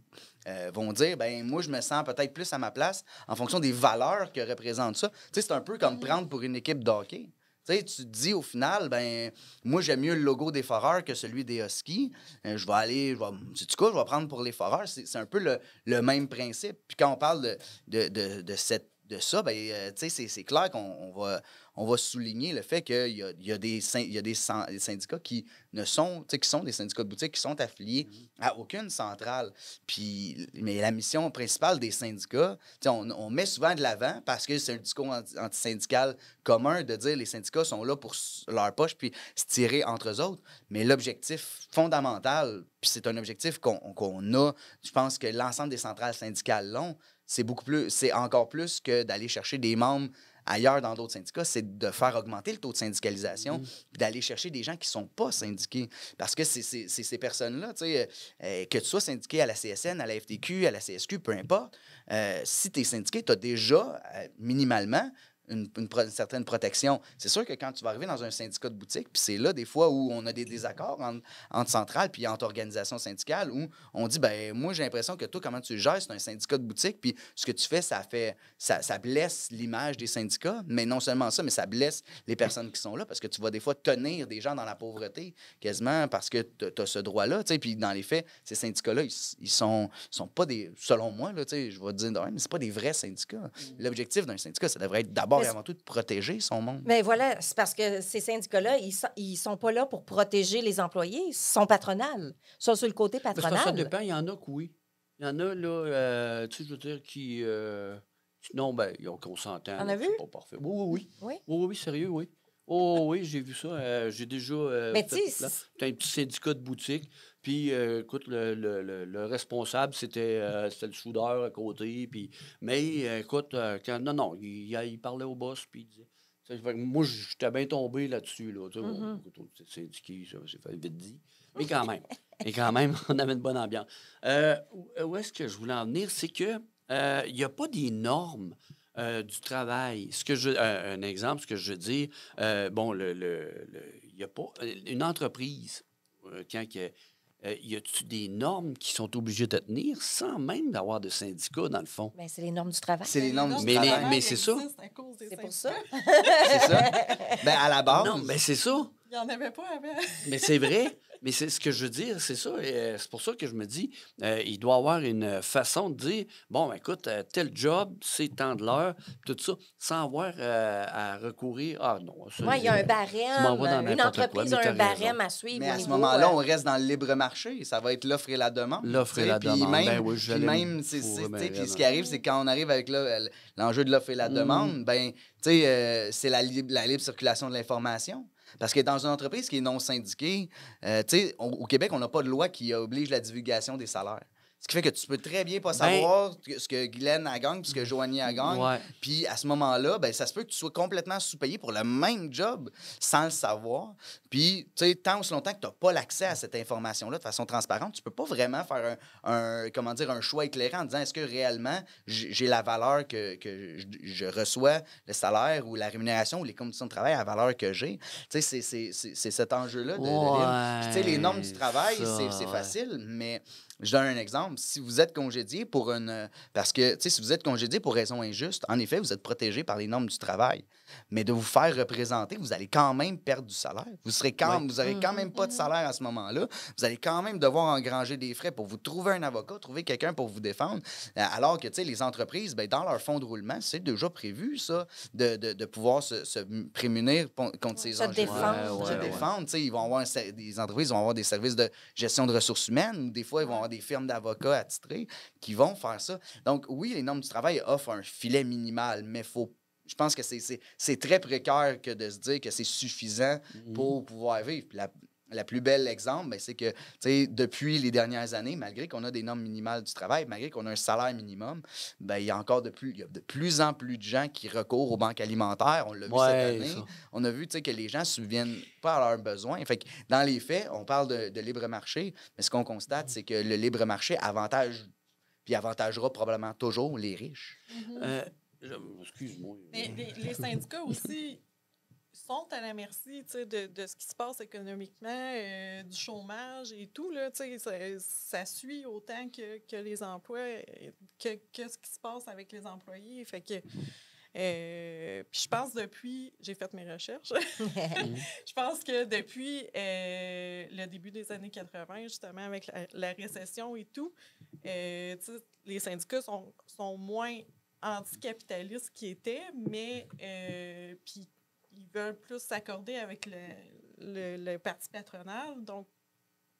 euh, vont dire ben moi je me sens peut-être plus à ma place en fonction des valeurs que représente ça. c'est un peu comme mm-hmm. prendre pour une équipe d'hockey. Tu, sais, tu te dis au final, ben moi j'aime mieux le logo des Foreurs que celui des Huskies. Euh, je vais aller, je vais, tu je vais prendre pour les Foreurs. C'est un peu le, le, même principe. Puis quand on parle de, de, de cette de ça, ben, euh, c'est clair qu'on va, on va souligner le fait qu'il y, y a, des, il y a des, syndicats qui ne sont, qui sont des syndicats de boutique qui sont affiliés mmh à aucune centrale. Puis, mais la mission principale des syndicats, on, on, met souvent de l'avant parce que c'est un discours antisyndical commun de dire les syndicats sont là pour leur poche puis se tirer entre eux autres. Mais l'objectif fondamental, puis c'est un objectif qu'on a, je pense que l'ensemble des centrales syndicales l'ont, c'est beaucoup plus, c'est encore plus que d'aller chercher des membres ailleurs dans d'autres syndicats, c'est de faire augmenter le taux de syndicalisation, mm-hmm. d'aller chercher des gens qui ne sont pas syndiqués. Parce que ces personnes-là, euh, euh, que tu sois syndiqué à la CSN, à la FTQ, à la CSQ, peu importe, euh, si tu es syndiqué, tu as déjà, minimalement, une, certaine protection. C'est sûr que quand tu vas arriver dans un syndicat de boutique, puis c'est là des fois où on a des désaccords entre centrale puis entre organisation syndicale où on dit ben moi j'ai l'impression que toi comment tu gères c'est un syndicat de boutique puis ce que tu fais ça fait ça, blesse l'image des syndicats, mais non seulement ça mais ça blesse les personnes qui sont là parce que tu vas des fois tenir des gens dans la pauvreté quasiment parce que tu as ce droit là, tu sais puis dans les faits ces syndicats là ils, ils sont sont pas des selon moi là, tu sais je vais dire non, mais c'est pas des vrais syndicats. Mm. L'objectif d'un syndicat ça devrait être d'abord et avant tout de protéger son monde. Mais voilà, c'est parce que ces syndicats-là, ils, ils sont pas là pour protéger les employés, ils sont patronales. Ils sont sur le côté patronal. ça dépend, il y en a que oui. Il y en a, là, euh, tu sais, je veux dire, qui. Euh, non, ben, ils ont consentant. On a vu? Oui, oui, oui. Oui, oui, oui sérieux, oui. Oh oui, j'ai vu ça. Euh, j'ai déjà. Métis? Mais un petit syndicat de boutique. Puis, euh, écoute, le, responsable, euh, c'était le soudeur à côté. Puis, mais, euh, écoute, quand, non, non, il, parlait au boss, puis il disait. Moi, j'étais bien tombé là-dessus. Là, C'est vite dit. Mais quand même, mais quand même on avait une bonne ambiance. où est-ce que je voulais en venir? C'est qu'il n'y a pas des normes du travail. Ce que je, un exemple, ce que je veux dire, bon, le, il n'y a pas une entreprise quand il euh, y a-tu des normes qui sont obligées de tenir sans même d'avoir de syndicat, dans le fond? Bien, c'est les normes du travail. C'est les normes du travail. mais c'est ça. C'est pour ça. c'est ça. Bien, à la base. Non, mais c'est ça. Il n'y en avait pas avant. mais c'est vrai. Mais c'est ce que je veux dire, c'est ça. Euh, c'est pour ça que je me dis, euh, il doit y avoir une euh, façon de dire, bon, ben, écoute, tel job, c'est tant de l'heure, tout ça, sans avoir à recourir. Ah non. Moi, il y a un barème. Une entreprise a un barème à suivre. Mais à ce moment-là, on reste dans le libre marché. Ça va être l'offre et la demande. L'offre et la demande. Même, ben puis même, ben, puis ben, ce qui arrive, c'est quand on arrive avec l'enjeu de l'offre et la mm. demande, ben, tu sais, c'est la, la libre circulation de l'information. Parce que dans une entreprise qui est non syndiquée, euh, au Québec, on n'a pas de loi qui oblige la divulgation des salaires. Ce qui fait que tu peux très bien pas ben, savoir ce que Glenn a gagné ce que Joanie a gagné. Puis à ce moment-là, ben, ça se peut que tu sois complètement sous-payé pour le même job sans le savoir. Puis, tant ou si longtemps que tu n'as pas l'accès à cette information-là de façon transparente, tu peux pas vraiment faire un, comment dire, un choix éclairant en disant est-ce que réellement j'ai la valeur que, que je, reçois, le salaire ou la rémunération ou les conditions de travail à valeur que j'ai. c'est cet enjeu-là. De, les normes du travail, c'est facile, mais je donne un exemple. Si vous êtes congédié pour une. Euh, parce que, tu sais, si vous êtes congédié pour raison injuste, en effet, vous êtes protégé par les normes du travail mais de vous faire représenter, vous allez quand même perdre du salaire. Vous serez quand, vous aurez quand même pas de mm-hmm. salaire à ce moment-là. Vous allez quand même devoir engranger des frais pour vous trouver un avocat, trouver quelqu'un pour vous défendre. Euh, alors que, tu sais, les entreprises, ben, dans leur fonds de roulement, c'est déjà prévu, ça, de, de, pouvoir se, se, prémunir contre ces enjeux. Défendre. Ouais, se défendre. Ils vont avoir des entreprises vont avoir des services de gestion de ressources humaines. Des fois, ils vont avoir des firmes d'avocats attitrés qui vont faire ça. Donc, oui, les normes du travail offrent un filet minimal, mais il faut je pense que c'est très précaire que de se dire que c'est suffisant mhm. pour pouvoir vivre. la, la plus belle exemple, ben, c'est que depuis les dernières années, malgré qu'on a des normes minimales du travail, malgré qu'on a un salaire minimum, ben, il y a encore de plus, il y a de plus en plus de gens qui recourent aux banques alimentaires. On l'a vu cette année. On a vu que les gens ne subviennent pas à leurs besoins. Fait dans les faits, on parle de, de libre marché, mais ce qu'on constate, c'est que le libre marché avantage puis avantagera probablement toujours les riches. Mm-hmm. Euh, euh, les, syndicats aussi sont à la merci de, ce qui se passe économiquement, euh, du chômage et tout. Là, ça, ça suit autant que, les emplois, que, ce qui se passe avec les employés. Fait que. Euh, je pense depuis, j'ai fait mes recherches, mhm. je pense que depuis le début des années 80, justement, avec la, récession et tout, les syndicats sont, sont moins anticapitaliste qui était, mais euh, puis ils veulent plus s'accorder avec le, le, parti patronal. Donc,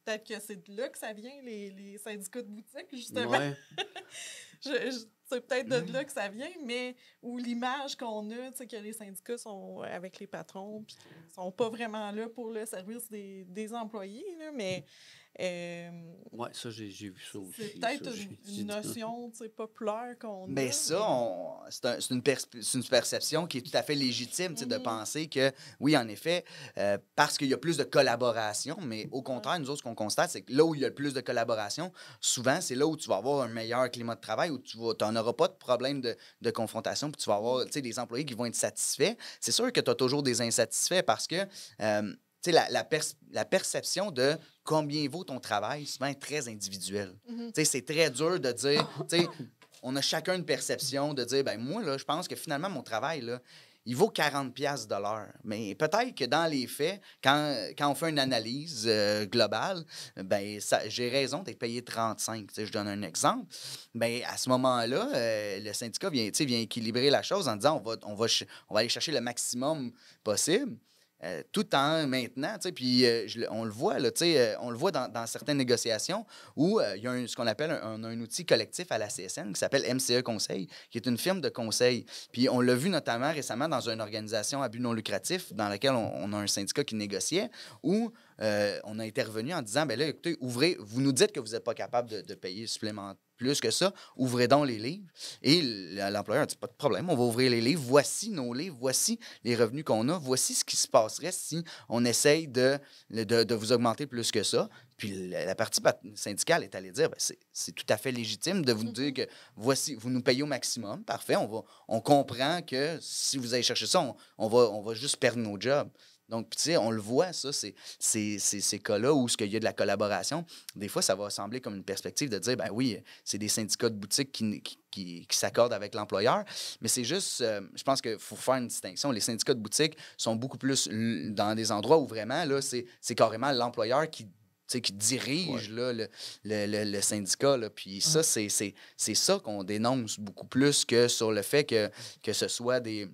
peut-être que c'est de là que ça vient, les, les syndicats de boutique, justement. je, c'est peut-être de mm-hmm. là que ça vient, mais où l'image qu'on a, c'est que les syndicats sont avec les patrons, puis sont pas vraiment là pour le service des, des employés, mais euh, oui, ça, j'ai vu ça aussi. C'est peut-être une, notion populaire qu'on Mais ça, c'est une, perception qui est tout à fait légitime de mm-hmm. penser que, oui, en effet, euh, parce qu'il y a plus de collaboration, mais au contraire, nous autres, ce qu'on constate, c'est que là où il y a le plus de collaboration, souvent, c'est là où tu vas avoir un meilleur climat de travail, où tu n'en auras pas de problème de, de confrontation, puis tu vas avoir des employés qui vont être satisfaits. C'est sûr que tu as toujours des insatisfaits parce que. Euh, la, la, perception de combien vaut ton travail, souvent, très individuel mm-hmm. C'est très dur de dire, on a chacun une perception de dire, ben moi, je pense que finalement, mon travail, là, il vaut 40 pièces de l'heure. Mais peut-être que dans les faits, quand, on fait une analyse euh, globale, ben j'ai raison d'être payé 35. je donne un exemple. Ben, à ce moment-là, euh, le syndicat vient, vient équilibrer la chose en disant on va, on va, on va aller chercher le maximum possible. Euh, tout en maintenant. Puis euh, on le voit, là, euh, on le voit dans, certaines négociations où il y a ce qu'on appelle un, outil collectif à la CSN qui s'appelle MCE Conseil, qui est une firme de conseil. Puis on l'a vu notamment récemment dans une organisation à but non lucratif dans laquelle on, a un syndicat qui négociait où on a intervenu en disant, ben là, écoutez, ouvrez, vous nous dites que vous n'êtes pas capable de, de payer supplémentaire plus que ça. Ouvrez donc les livres. Et l'employeur dit, pas de problème, on va ouvrir les livres. Voici nos livres, voici les revenus qu'on a, voici ce qui se passerait si on essaye de, de, vous augmenter plus que ça. Puis la partie syndicale est allée dire, ben, c'est tout à fait légitime de vous dire que voici, vous nous payez au maximum, parfait, on, va, on comprend que si vous allez chercher ça, on va, on va juste perdre nos jobs. Donc, tu sais, on le voit, ça, c'est ces cas-là où il y a de la collaboration. Des fois, ça va sembler comme une perspective de dire, ben oui, c'est des syndicats de boutique qui, qui, qui, s'accordent avec l'employeur, mais c'est juste, euh, je pense qu'il faut faire une distinction. Les syndicats de boutique sont beaucoup plus dans des endroits où vraiment, là, c'est carrément l'employeur qui qui dirige là, le, le, le, syndicat. Là. Puis ça, c'est ça qu'on dénonce beaucoup plus que sur le fait que, que ce soit des,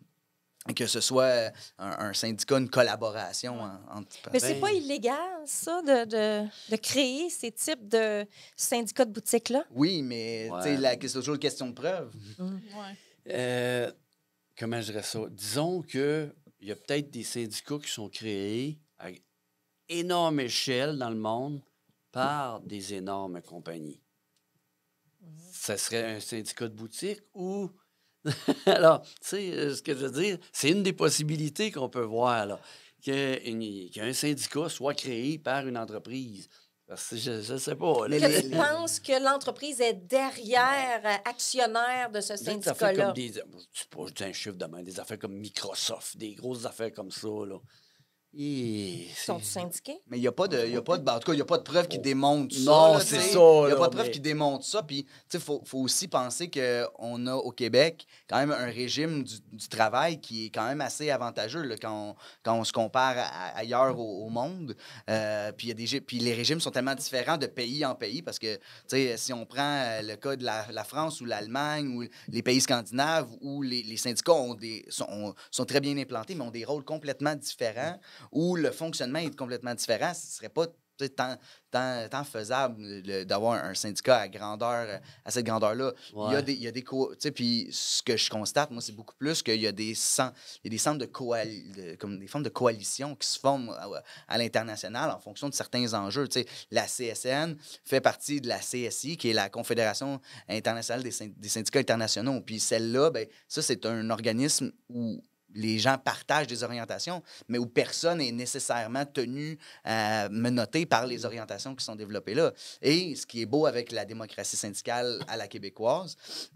que ce soit euh, un, syndicat, une collaboration entre... Mais c'est pas illégal, ça, de, créer ces types de syndicats de boutiques-là? Oui, mais c'est toujours une question de preuve. Mm-hmm. Euh, comment je dirais ça? Disons qu'il y a peut-être des syndicats qui sont créés à énorme échelle dans le monde par des énormes compagnies. Ce mm-hmm. serait un syndicat de boutique ou... Alors, tu sais, euh, ce que je veux dire, c'est une des possibilités qu'on peut voir, là, qu'un syndicat soit créé par une entreprise. je ne sais pas. Les, que tu penses que l'entreprise est derrière, euh, actionnaire de ce syndicat-là? Des, des, je dis un chiffre demain, des affaires comme Microsoft, des grosses affaires comme ça. Là. Et... sont syndiqués? Mais il n'y a pas de. Y a de ben, en tout cas, a pas de preuve qui oh. démontre ça. Non, c'est ça. Il n'y a pas de preuve qui démontre ça. Puis, tu sais, il faut, faut, aussi penser qu'on a au Québec quand même un régime du, travail qui est quand même assez avantageux quand, on, quand, on, se compare ailleurs au, monde. Euh, puis, puis les régimes sont tellement différents de pays en pays parce que, tu sais, si on prend euh, le cas de la, France ou l'Allemagne ou les pays scandinaves où les, les syndicats ont des, sont, très bien implantés, mais ont des rôles complètement différents où le fonctionnement est complètement différent, ce serait pas tant, faisable d'avoir un syndicat à grandeur, euh, à cette grandeur-là. Il y a des, des puis ce que je constate, moi, c'est beaucoup plus qu'il y a des centres, il y a des centres de, comme des formes de coalition qui se forment euh, à, l'international en fonction de certains enjeux. la CSN fait partie de la CSI, qui est la Confédération internationale des, des syndicats internationaux. Puis celle-là, ben, ça, c'est un organisme où les gens partagent des orientations, mais où personne n'est nécessairement tenu à noter par les orientations qui sont développées là. Et ce qui est beau avec la démocratie syndicale à la québécoise,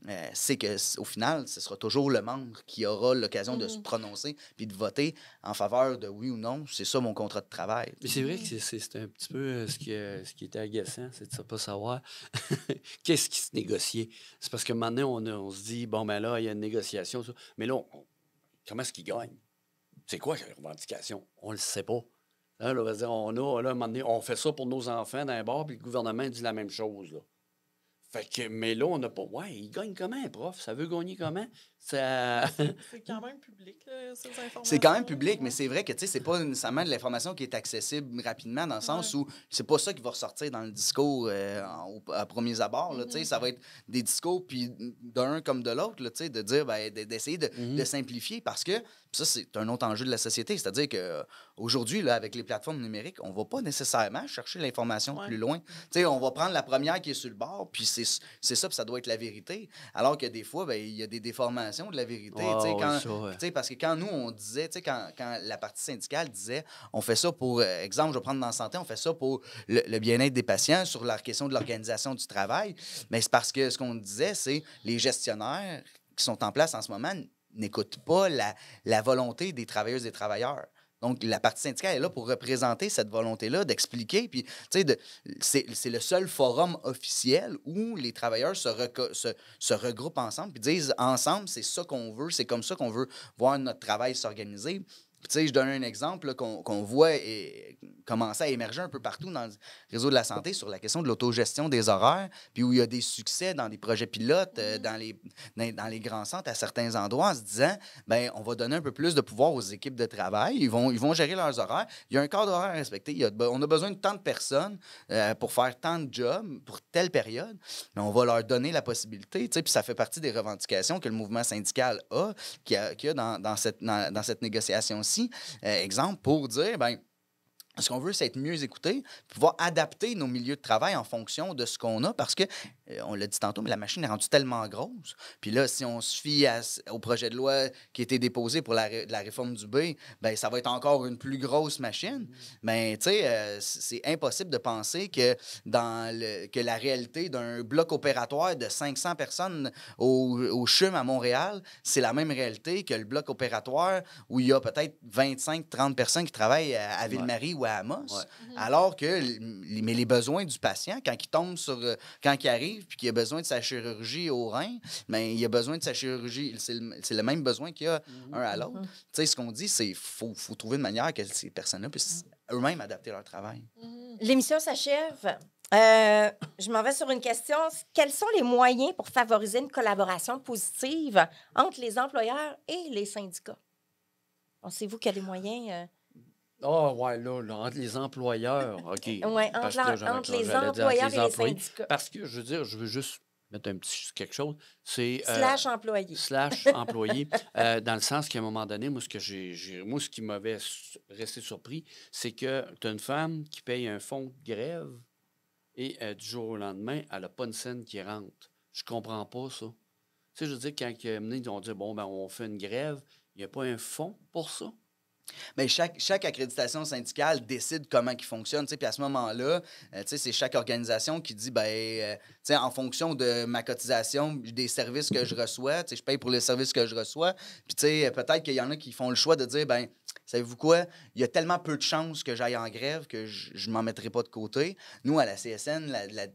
euh, c'est que au final, ce sera toujours le membre qui aura l'occasion de se mm-hmm. prononcer puis de voter en faveur de oui ou non. C'est ça mon contrat de travail. c'est vrai que c'est un petit peu euh, ce, euh, ce qui était agaçant, c'est de ne pas savoir qu'est-ce qui se négociait. C'est parce que maintenant, on, on se dit, bon, ben là, il y a une négociation, mais là, Comment est-ce qu'ils gagnent? C'est quoi les revendications? On ne le sait pas. Hein, là, on, a, un on fait ça pour nos enfants dans bord, puis le gouvernement dit la même chose. Là. Fait que, mais là, on n'a pas. Ouais, il gagne comment, prof? Ça veut gagner comment? c'est quand même public, ces informations. C'est quand même public, mais c'est vrai que, tu sais, c'est pas nécessairement de l'information qui est accessible rapidement, dans le sens où c'est pas ça qui va ressortir dans le discours euh, à premiers abords, là, Ça mm-hmm. va être des discours, puis d'un comme de l'autre, tu sais, de dire, ben, d'essayer mm-hmm. de, simplifier, parce que ça, c'est un autre enjeu de la société. C'est-à-dire qu'aujourd'hui, euh, avec les plateformes numériques, on ne va pas nécessairement chercher l'information plus loin. on va prendre la première qui est sur le bord, puis c'est ça, puis ça doit être la vérité. Alors que des fois, ben, il y a des déformations de la vérité. parce que quand nous, on disait, quand, la partie syndicale disait, on fait ça pour, euh, exemple, je vais prendre dans la santé, on fait ça pour le, bien-être des patients, sur la question de l'organisation du travail, mais c'est parce que ce qu'on disait, c'est les gestionnaires qui sont en place en ce moment n'écoute pas la, volonté des travailleuses et des travailleurs. Donc, la partie syndicale est là pour représenter cette volonté-là, d'expliquer. Puis, tu sais, c'est le seul forum officiel où les travailleurs se, se, se regroupent ensemble puis disent ensemble, c'est ça qu'on veut, c'est comme ça qu'on veut voir notre travail s'organiser tu sais, je donne un exemple qu'on voit et, commencer à émerger un peu partout dans le réseau de la santé sur la question de l'autogestion des horaires, puis où il y a des succès dans des projets pilotes, euh, dans, les, dans, les grands centres, à certains endroits, en se disant, ben on va donner un peu plus de pouvoir aux équipes de travail. Ils vont, ils vont gérer leurs horaires. Il y a un cadre horaire à respecter. Il y a, on a besoin de tant de personnes euh, pour faire tant de jobs pour telle période, mais on va leur donner la possibilité. Tu sais, puis ça fait partie des revendications que le mouvement syndical a, qu'il a, dans, dans cette, dans, dans cette négociation-ci euh, exemple, pour dire, ben ce qu'on veut, c'est être mieux écouté, pouvoir adapter nos milieux de travail en fonction de ce qu'on a, parce que, euh, on l'a dit tantôt, mais la machine est rendue tellement grosse. Puis là, si on se fie au projet de loi qui a été déposé pour la, réforme du B, ben ça va être encore une plus grosse machine. Mais ben, tu sais, euh, c'est impossible de penser que, dans le, que la réalité d'un bloc opératoire de 500 personnes au, au CHUM à Montréal, c'est la même réalité que le bloc opératoire où il y a peut-être 25-30 personnes qui travaillent à, Ville-Marie à mhm. Alors que mais les besoins du patient, quand il tombe sur. Euh, quand il arrive puis qu'il a besoin de sa chirurgie au rein, mais ben, il a besoin de sa chirurgie. C'est le, même besoin qu'il y a mhm. un à l'autre. Mhm. Tu sais, ce qu'on dit, c'est qu'il faut, trouver une manière que ces personnes-là puissent eux-mêmes adapter leur travail. L'émission s'achève. Euh, je m'en vais sur une question. Quels sont les moyens pour favoriser une collaboration positive entre les employeurs et les syndicats? Pensez-vous qu'il y a des moyens? Euh, ah, oh, ouais, là, entre les employeurs, OK. entre, les employeurs et les syndicats. Parce que, je veux dire, je veux juste mettre un petit quelque chose. C'est, euh, slash employé. Slash employé, euh, dans le sens qu'à un moment donné, moi, ce, que j'ai, moi, ce qui m'avait resté surpris, c'est que tu as une femme qui paye un fonds de grève et euh, du jour au lendemain, elle n'a pas une scène qui rentre. Je comprends pas ça. Tu sais, je veux dire, quand ils ont dit, bon, ben, on fait une grève, il n'y a pas un fonds pour ça. Mais chaque, chaque accréditation syndicale décide comment qui fonctionne. Puis à ce moment-là, euh, c'est chaque organisation qui dit ben, euh, en fonction de ma cotisation, des services que je reçois, je paye pour les services que je reçois. Puis peut-être qu'il y en a qui font le choix de dire ben, savez-vous quoi, il y a tellement peu de chances que j'aille en grève que je ne m'en mettrai pas de côté. Nous, à la CSN, la, la,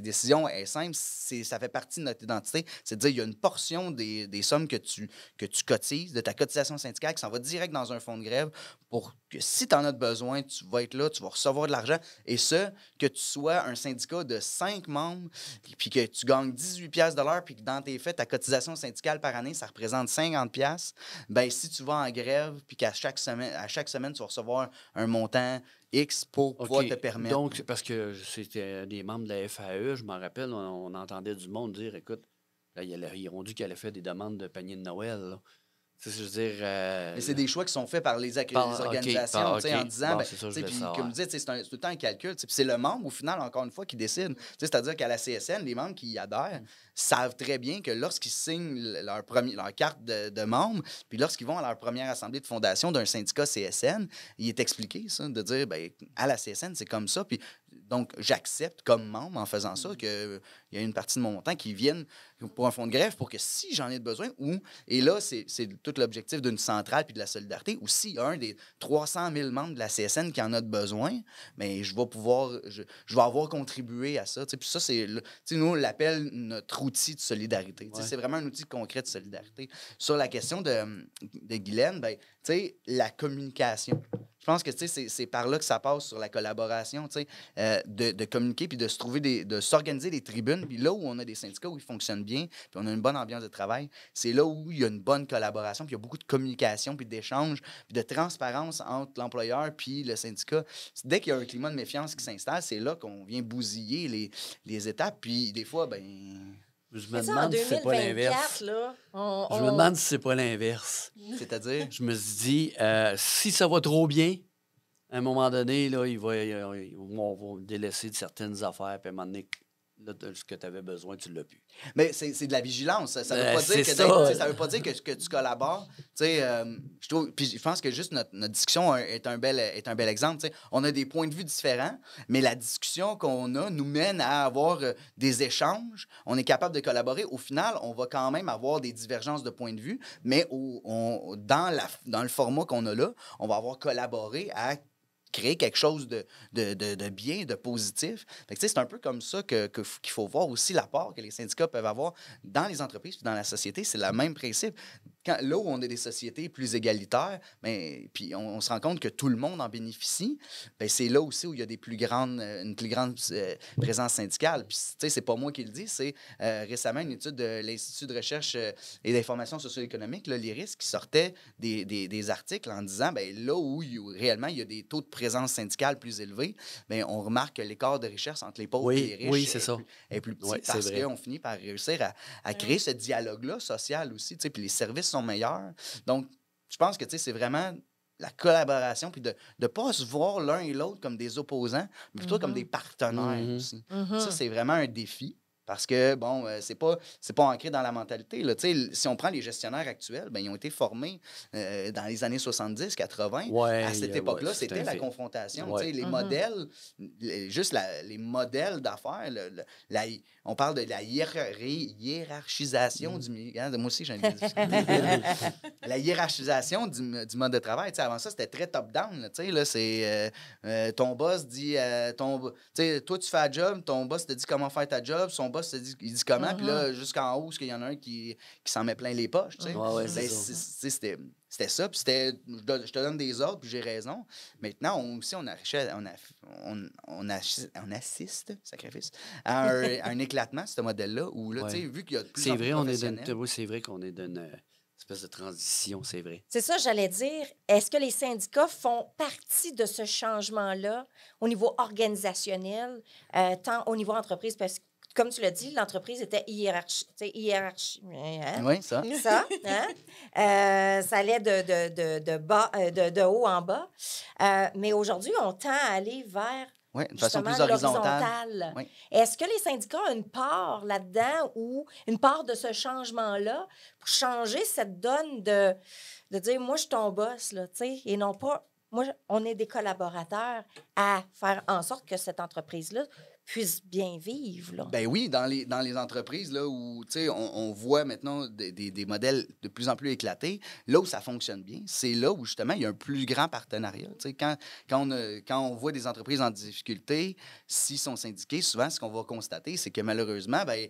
décision est simple, c'est ça fait partie de notre identité. C'est-à-dire, il y a une portion des, des, sommes que tu, que tu cotises, de ta cotisation syndicale, qui s'en va direct dans un fonds de grève pour que si tu en as besoin, tu vas être là, tu vas recevoir de l'argent. Et ce, que tu sois un syndicat de cinq membres, puis que tu gagnes 18 pièces de l'heure, puis que dans tes faits, ta cotisation syndicale par année, ça représente 50 pièces. ben si tu vas en grève, puis qu'à chaque semaine, à chaque semaine, tu vas recevoir un montant X pour pouvoir te permettre. Donc, parce que c'était des membres de la FAE, je m'en rappelle, on, entendait du monde dire, écoute, là, ils ont dit qu'elle avait fait des demandes de panier de Noël dire. Euh, Mais c'est des choix qui sont faits par les, organisations, en disant. Ben, puis, c'est tout le temps un calcul. C'est le membre, au final, encore une fois, qui décide. C'est-à-dire qu'à la CSN, les membres qui y adhèrent mm. savent très bien que lorsqu'ils signent leur, premier, leur carte de, de membre, puis lorsqu'ils vont à leur première assemblée de fondation d'un syndicat CSN, il est expliqué, ça, de dire, ben, à la CSN, c'est comme ça. Puis donc, j'accepte comme membre en faisant ça mm. qu'il y a une partie de mon temps qui vienne pour un fonds de grève pour que si j'en ai besoin, ou, et là, c'est tout l'objectif d'une centrale puis de la solidarité, ou si un des 300 000 membres de la CSN qui en a de besoin, mais ben, je vais pouvoir, je, vais avoir contribué à ça. Puis ça, c'est, nous, on l'appelle notre outil de solidarité. C'est vraiment un outil concret de solidarité. Sur la question de, de Guylaine, ben, la communication. Je pense que c'est par là que ça passe sur la collaboration, euh, de, communiquer puis de se trouver des, de s'organiser des tribunes. Puis là où on a des syndicats où ils fonctionnent bien, puis on a une bonne ambiance de travail, c'est là où il y a une bonne collaboration, puis il y a beaucoup de communication, puis d'échange, puis de transparence entre l'employeur puis le syndicat. Dès qu'il y a un climat de méfiance qui s'installe, c'est là qu'on vient bousiller les, les étapes. Puis des fois, ben je me demande si c'est pas l'inverse. Je me demande si c'est pas l'inverse. C'est-à-dire? Je me suis dit, euh, si ça va trop bien, à un moment donné, là, il va, me euh, délaisser de certaines affaires, puis à ce que tu avais besoin, tu l'as pu. Mais c'est de la vigilance. Ça ne veut, ben, pas dire que ça. veut pas dire que, tu collabores. Euh, je puis je pense que juste notre, notre, discussion est un bel, est un bel exemple. On a des points de vue différents, mais la discussion qu'on a nous mène à avoir euh, des échanges. On est capable de collaborer. Au final, on va quand même avoir des divergences de points de vue, mais au, dans, la, dans le format qu'on a là, on va avoir collaboré à créer quelque chose de, de, de, bien, de positif. c'est un peu comme ça qu'il que, faut voir aussi l'apport que les syndicats peuvent avoir dans les entreprises dans la société. C'est le même principe. Quand, là où on est des sociétés plus égalitaires, mais ben, puis on, se rend compte que tout le monde en bénéficie, ben, c'est là aussi où il y a des plus grandes, euh, une plus grande euh, présence syndicale. Puis, tu sais, c'est pas moi qui le dis, c'est euh, récemment une étude de l'Institut de recherche et d'information socio-économique, l'IRIS, qui sortait des, des, articles en disant, ben là où il, réellement il y a des taux de présence syndicale plus élevés, ben on remarque que l'écart de richesse entre les pauvres et les riches oui, est, ça. Plus, Plus, petit parce qu'on finit par réussir à, à créer ce dialogue-là social aussi, tu sais, puis les services sont meilleurs. Donc, je pense que c'est vraiment la collaboration, puis de ne pas se voir l'un et l'autre comme des opposants, mais plutôt comme mm-hmm. des partenaires mm-hmm. aussi. Mm-hmm. Ça, c'est vraiment un défi. Parce que, bon, euh, c'est pas, pas ancré dans la mentalité. Là. Si on prend les gestionnaires actuels, ben, ils ont été formés euh, dans les années 70, 80. à cette époque-là, c'était la confrontation. Les mm-hmm. modèles, juste les modèles d'affaires, on parle de la mm. hein, hiérarchisation du milieu. moi aussi, j'ai La hiérarchisation du, mode de travail. avant ça, c'était très top-down. Là, c'est euh, ton boss dit, ton, toi, tu fais un job, ton boss te dit comment faire ta job, son boss il dit comment, puis là, mm-hmm. jusqu'en haut, qu'il y en a un qui, qui s'en met plein les poches, tu sais. c'était ça, puis c'était, je te donne des ordres, puis j'ai raison. Maintenant, aussi, on, achète, on, a, on, on, assiste, sacrifice, à un, éclatement, ce modèle-là, où, là, tu sais, vu qu'il y a de plus, en vrai, on est C'est vrai qu'on est d'une euh, espèce de transition, c'est vrai. C'est ça, j'allais dire. Est-ce que les syndicats font partie de ce changement-là au niveau organisationnel, euh, tant au niveau entreprise, parce comme tu l'as dit, l'entreprise était hiérarchique. Hein? Oui, ça. Ça, hein? euh, ça allait de, de, de, de bas, euh, de, haut en bas. Euh, mais aujourd'hui, on tend à aller vers oui, façon plus horizontale. Est-ce que les syndicats ont une part là-dedans ou une part de ce changement-là pour changer cette donne de, de dire moi, je suis ton boss, là, et non pas moi, on est des collaborateurs à faire en sorte que cette entreprise-là puissent bien vivre. Là. Ben oui, dans les, dans les entreprises là, où on, on voit maintenant des, des, des, modèles de plus en plus éclatés, là où ça fonctionne bien, c'est là où justement il y a un plus grand partenariat. quand, quand, on, euh, quand on voit des entreprises en difficulté, s'ils sont syndiqués, souvent ce qu'on va constater, c'est que malheureusement, ben,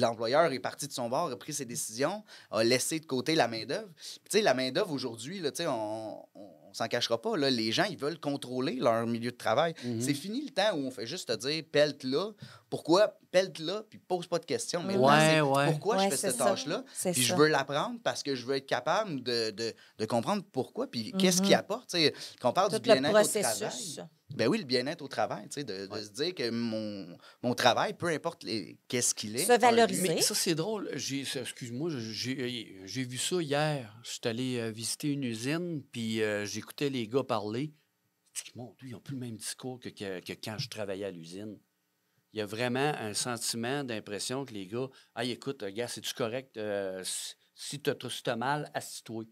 l'employeur est parti de son bord, a pris ses décisions, a laissé de côté la main-d'œuvre. La main-d'œuvre aujourd'hui, on, on on s'en cachera pas. Là, les gens, ils veulent contrôler leur milieu de travail. Mm-hmm. C'est fini le temps où on fait juste te dire pèle là, pourquoi pèle là puis pose pas de questions. Mais pourquoi je fais cette tâche-là. Puis je veux l'apprendre parce que je veux être capable de, comprendre pourquoi puis qu'est-ce qui mhm. apporte. quand on parle du bien-être au travail. Ben oui, le bien-être au travail, de, de se dire que mon, mon travail, peu importe qu'est-ce qu'il est. Se valoriser. ça, c'est drôle. Excuse-moi, j'ai vu ça hier. Je suis allé euh, visiter une usine, puis euh, j'écoutais les gars parler. Mon ils n'ont plus le même discours que quand je travaillais à l'usine il y a vraiment un sentiment d'impression que les gars, ah, écoute, regarde, c'est-tu correct? Euh, si tu te si mal, assis-toi.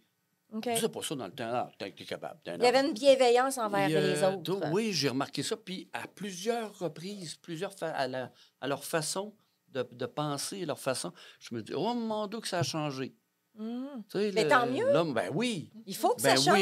Okay. C'est pas ça dans le temps. Ah, t'es capable. il y avait une bienveillance envers les euh, autres. Oui, j'ai remarqué ça. Puis à plusieurs reprises, plusieurs à, à, leur façon de, de, penser, leur façon, je me dis, oh mon Dieu, que ça a changé. Mm. Mais tant mieux. Ben ben ben oui. Il faut que ça change.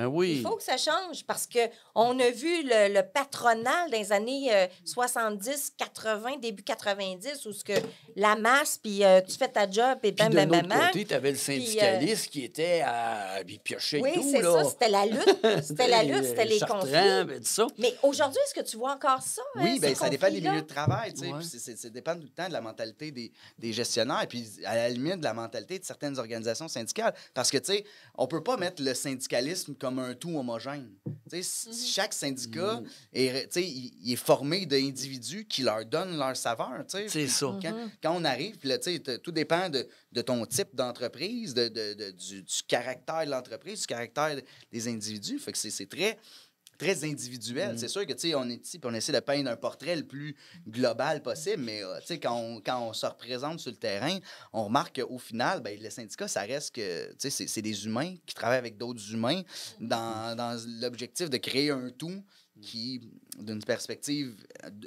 Il faut que ça change parce qu'on a vu le, patronal dans les années 70, euh, 80, début 90, où ce que la masse, puis euh, tu fais ta job, et bam, bam, bam. côté, tu avais le euh, syndicaliste qui était à, piocher oui, tout. Oui, c'est ça. C'était la lutte. C'était la lutte, c'était les conflits. Mais aujourd'hui, est-ce que tu vois encore ça? Oui, ça dépend des milieux de travail. Ça dépend tout le temps de la mentalité des, gestionnaires gestionnaires, puis à la limite de la mentalité de certaines organisation syndicale. Parce que, tu sais, on peut pas mettre le syndicalisme comme un tout homogène. Tu sais, mm-hmm. chaque syndicat et mm-hmm. est, il, est formé d'individus qui leur donnent leur saveur. C'est ça. Mm-hmm. Quand, on arrive, puis là, tu sais, tout dépend de, de ton type d'entreprise, de, de, du, du caractère de l'entreprise, du caractère des individus. Fait que c'est très très individuel. Mm. C'est sûr que, tu sais, on est ici, on essaie de peindre un portrait le plus global possible, mais, euh, tu sais, quand on, se représente sur le terrain, on remarque qu'au final, ben, les syndicats, ça reste que, tu sais, c'est des humains qui travaillent avec d'autres humains dans, dans l'objectif de créer un tout Mm. qui, d'une perspective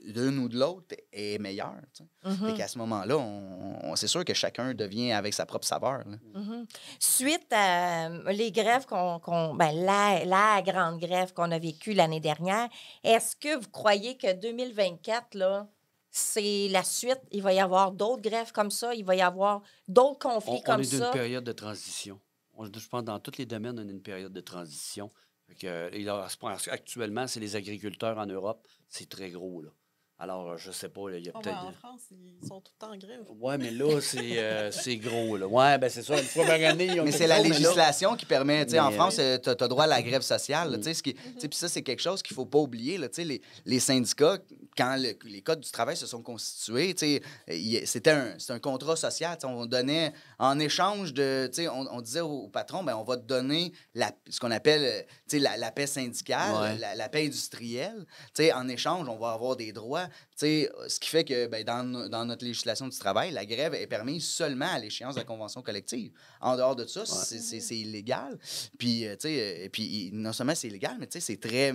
d'une ou de l'autre, est meilleure. Et mm-hmm. qu'à ce moment-là, on, on c'est sûr que chacun devient avec sa propre saveur. Mm-hmm. Suite à euh, les grèves qu'on. ben, la, grande grève qu'on a vécue l'année dernière, est-ce que vous croyez que 2024, là, c'est la suite. Il va y avoir d'autres grèves comme ça. Il va y avoir d'autres conflits comme ça. On est dans une période de transition. je pense que dans tous les domaines, on dans une période de transition. Euh, actuellement, c'est les agriculteurs en Europe, c'est très gros. Là. Alors, euh, je sais pas, il y a ah peut-être. en France, ils sont tout le temps en grève. Oui, mais là, euh, c'est, gros. Là. Ouais, ben c'est ça, une fois par année. Ils ont mais c'est la législation qui permet. En France, tu as, droit à la mm-hmm. grève sociale. Mm-hmm. Puis ça, c'est quelque chose qu'il faut pas oublier. Là, les, les syndicats, quand les codes du travail se sont constitués, c'était un, un, contrat social. On donnait en échange de. On, on disait au, patron ben, on va te donner la, ce qu'on appelle la, la, paix syndicale, la, paix industrielle. en échange, on va avoir des droits. ce qui fait que ben, dans, notre législation du travail, la grève est permise seulement à l'échéance de la convention collective. En dehors de ça, c'est illégal. Puis, euh, euh, puis non seulement c'est illégal, mais c'est très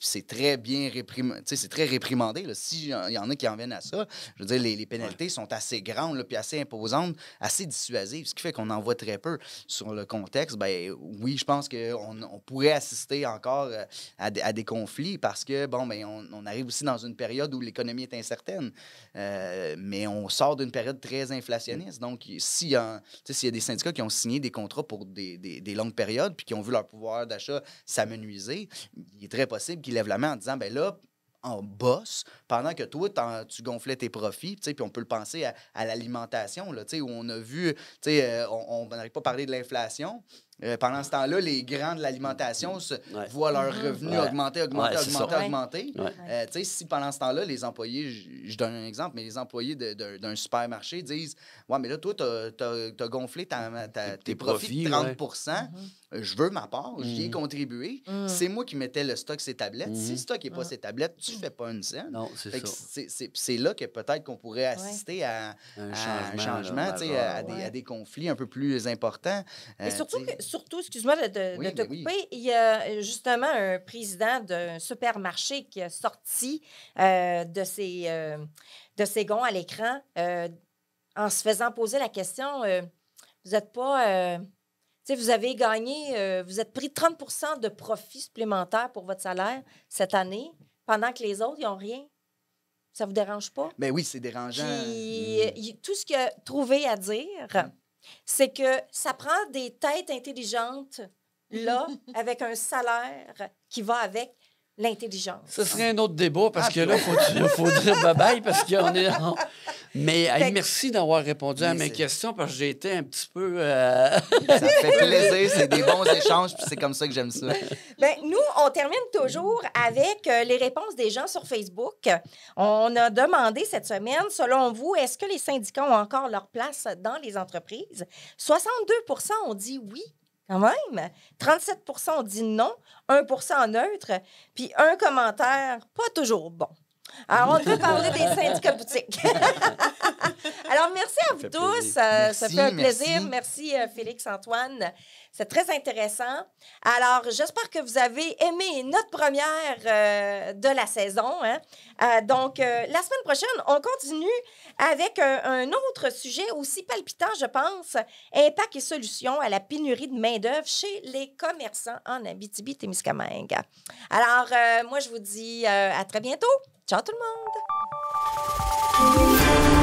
c'est très bien réprimandé. C'est très réprimandé. S'il y en a qui en viennent à ça, je veux dire, les, pénalités sont assez grandes, puis assez imposantes, assez dissuasives, ce qui fait qu'on en voit très peu. Sur le contexte, ben oui, je pense qu'on on pourrait assister encore euh, à, des conflits parce que, bon, ben on, arrive aussi dans une période où l'économie est incertaine, euh, mais on sort d'une période très inflationniste. Mm. Donc, s'il y, a, y a des syndicats qui ont signé des contrats pour des, des longues périodes, puis qui ont vu leur pouvoir d'achat s'amenuiser, il est très possible qu'il la main en disant, ben là, on bosse pendant que toi, tu gonflais tes profits. Puis on peut le penser à, à l'alimentation, où on a vu, euh, on n'arrive pas à parler de l'inflation, euh, pendant ce temps-là, les grands de l'alimentation voient leurs mm-hmm. revenus augmenter, augmenter, augmenter, augmenter. Euh, si pendant ce temps-là, les employés, je donne un exemple, mais les employés d'un supermarché disent Ouais, mais là, toi, tu as, gonflé ta, tes, profits, de 30 mm-hmm. je veux ma part, j'y ai mm-hmm. contribué. Mm. C'est moi qui mettais le stock ces tablettes. Si le stock n'est pas ces tablettes, tu ne fais pas une scène. Non, c'est ça. C'est là que peut-être qu'on pourrait assister à, un changement, à, des, conflits un peu plus importants. Euh, surtout, surtout, excuse-moi de, te ben couper, il y a euh, justement un président d'un supermarché qui a sorti euh, de, ses, euh, de gonds à l'écran en se faisant poser la question Vous n'êtes pas. vous avez gagné, vous êtes pris 30 de profit supplémentaire pour votre salaire cette année, pendant que les autres, ils n'ont rien. Ça vous dérange pas? Mais ben oui, c'est dérangeant. Hmm. Tout ce qu'il a trouvé à dire, hmm c'est que ça prend des têtes intelligentes là, avec un salaire qui va avec, l'intelligence. Ce serait un autre débat parce ah, que là, il faut, dire bye-bye parce qu'on est. En... Hein. Mais merci d'avoir répondu à mes questions parce que j'ai été un petit peu. Euh, ça fait plaisir, c'est des bons échanges, puis c'est comme ça que j'aime ça. Ben nous, on termine toujours avec euh, les réponses des gens sur Facebook. On a demandé cette semaine, selon vous, est-ce que les syndicats ont encore leur place dans les entreprises? 62 ont dit oui. Quand même. 37 ont dit non, 1 neutre, puis un commentaire pas toujours bon. Alors, on peut parler des syndicats boutiques. Alors, merci à vous tous. ça fait plaisir. Merci, euh, Félix-Antoine. C'est très intéressant. Alors, j'espère que vous avez aimé notre première euh, de la saison. Hein. Euh, donc, la semaine prochaine, on continue avec un autre sujet aussi palpitant, je pense, impact et solutions à la pénurie de main-d'œuvre chez les commerçants en Abitibi-Témiscamingue. Alors, moi, je vous dis à très bientôt. Ciao tot le monde!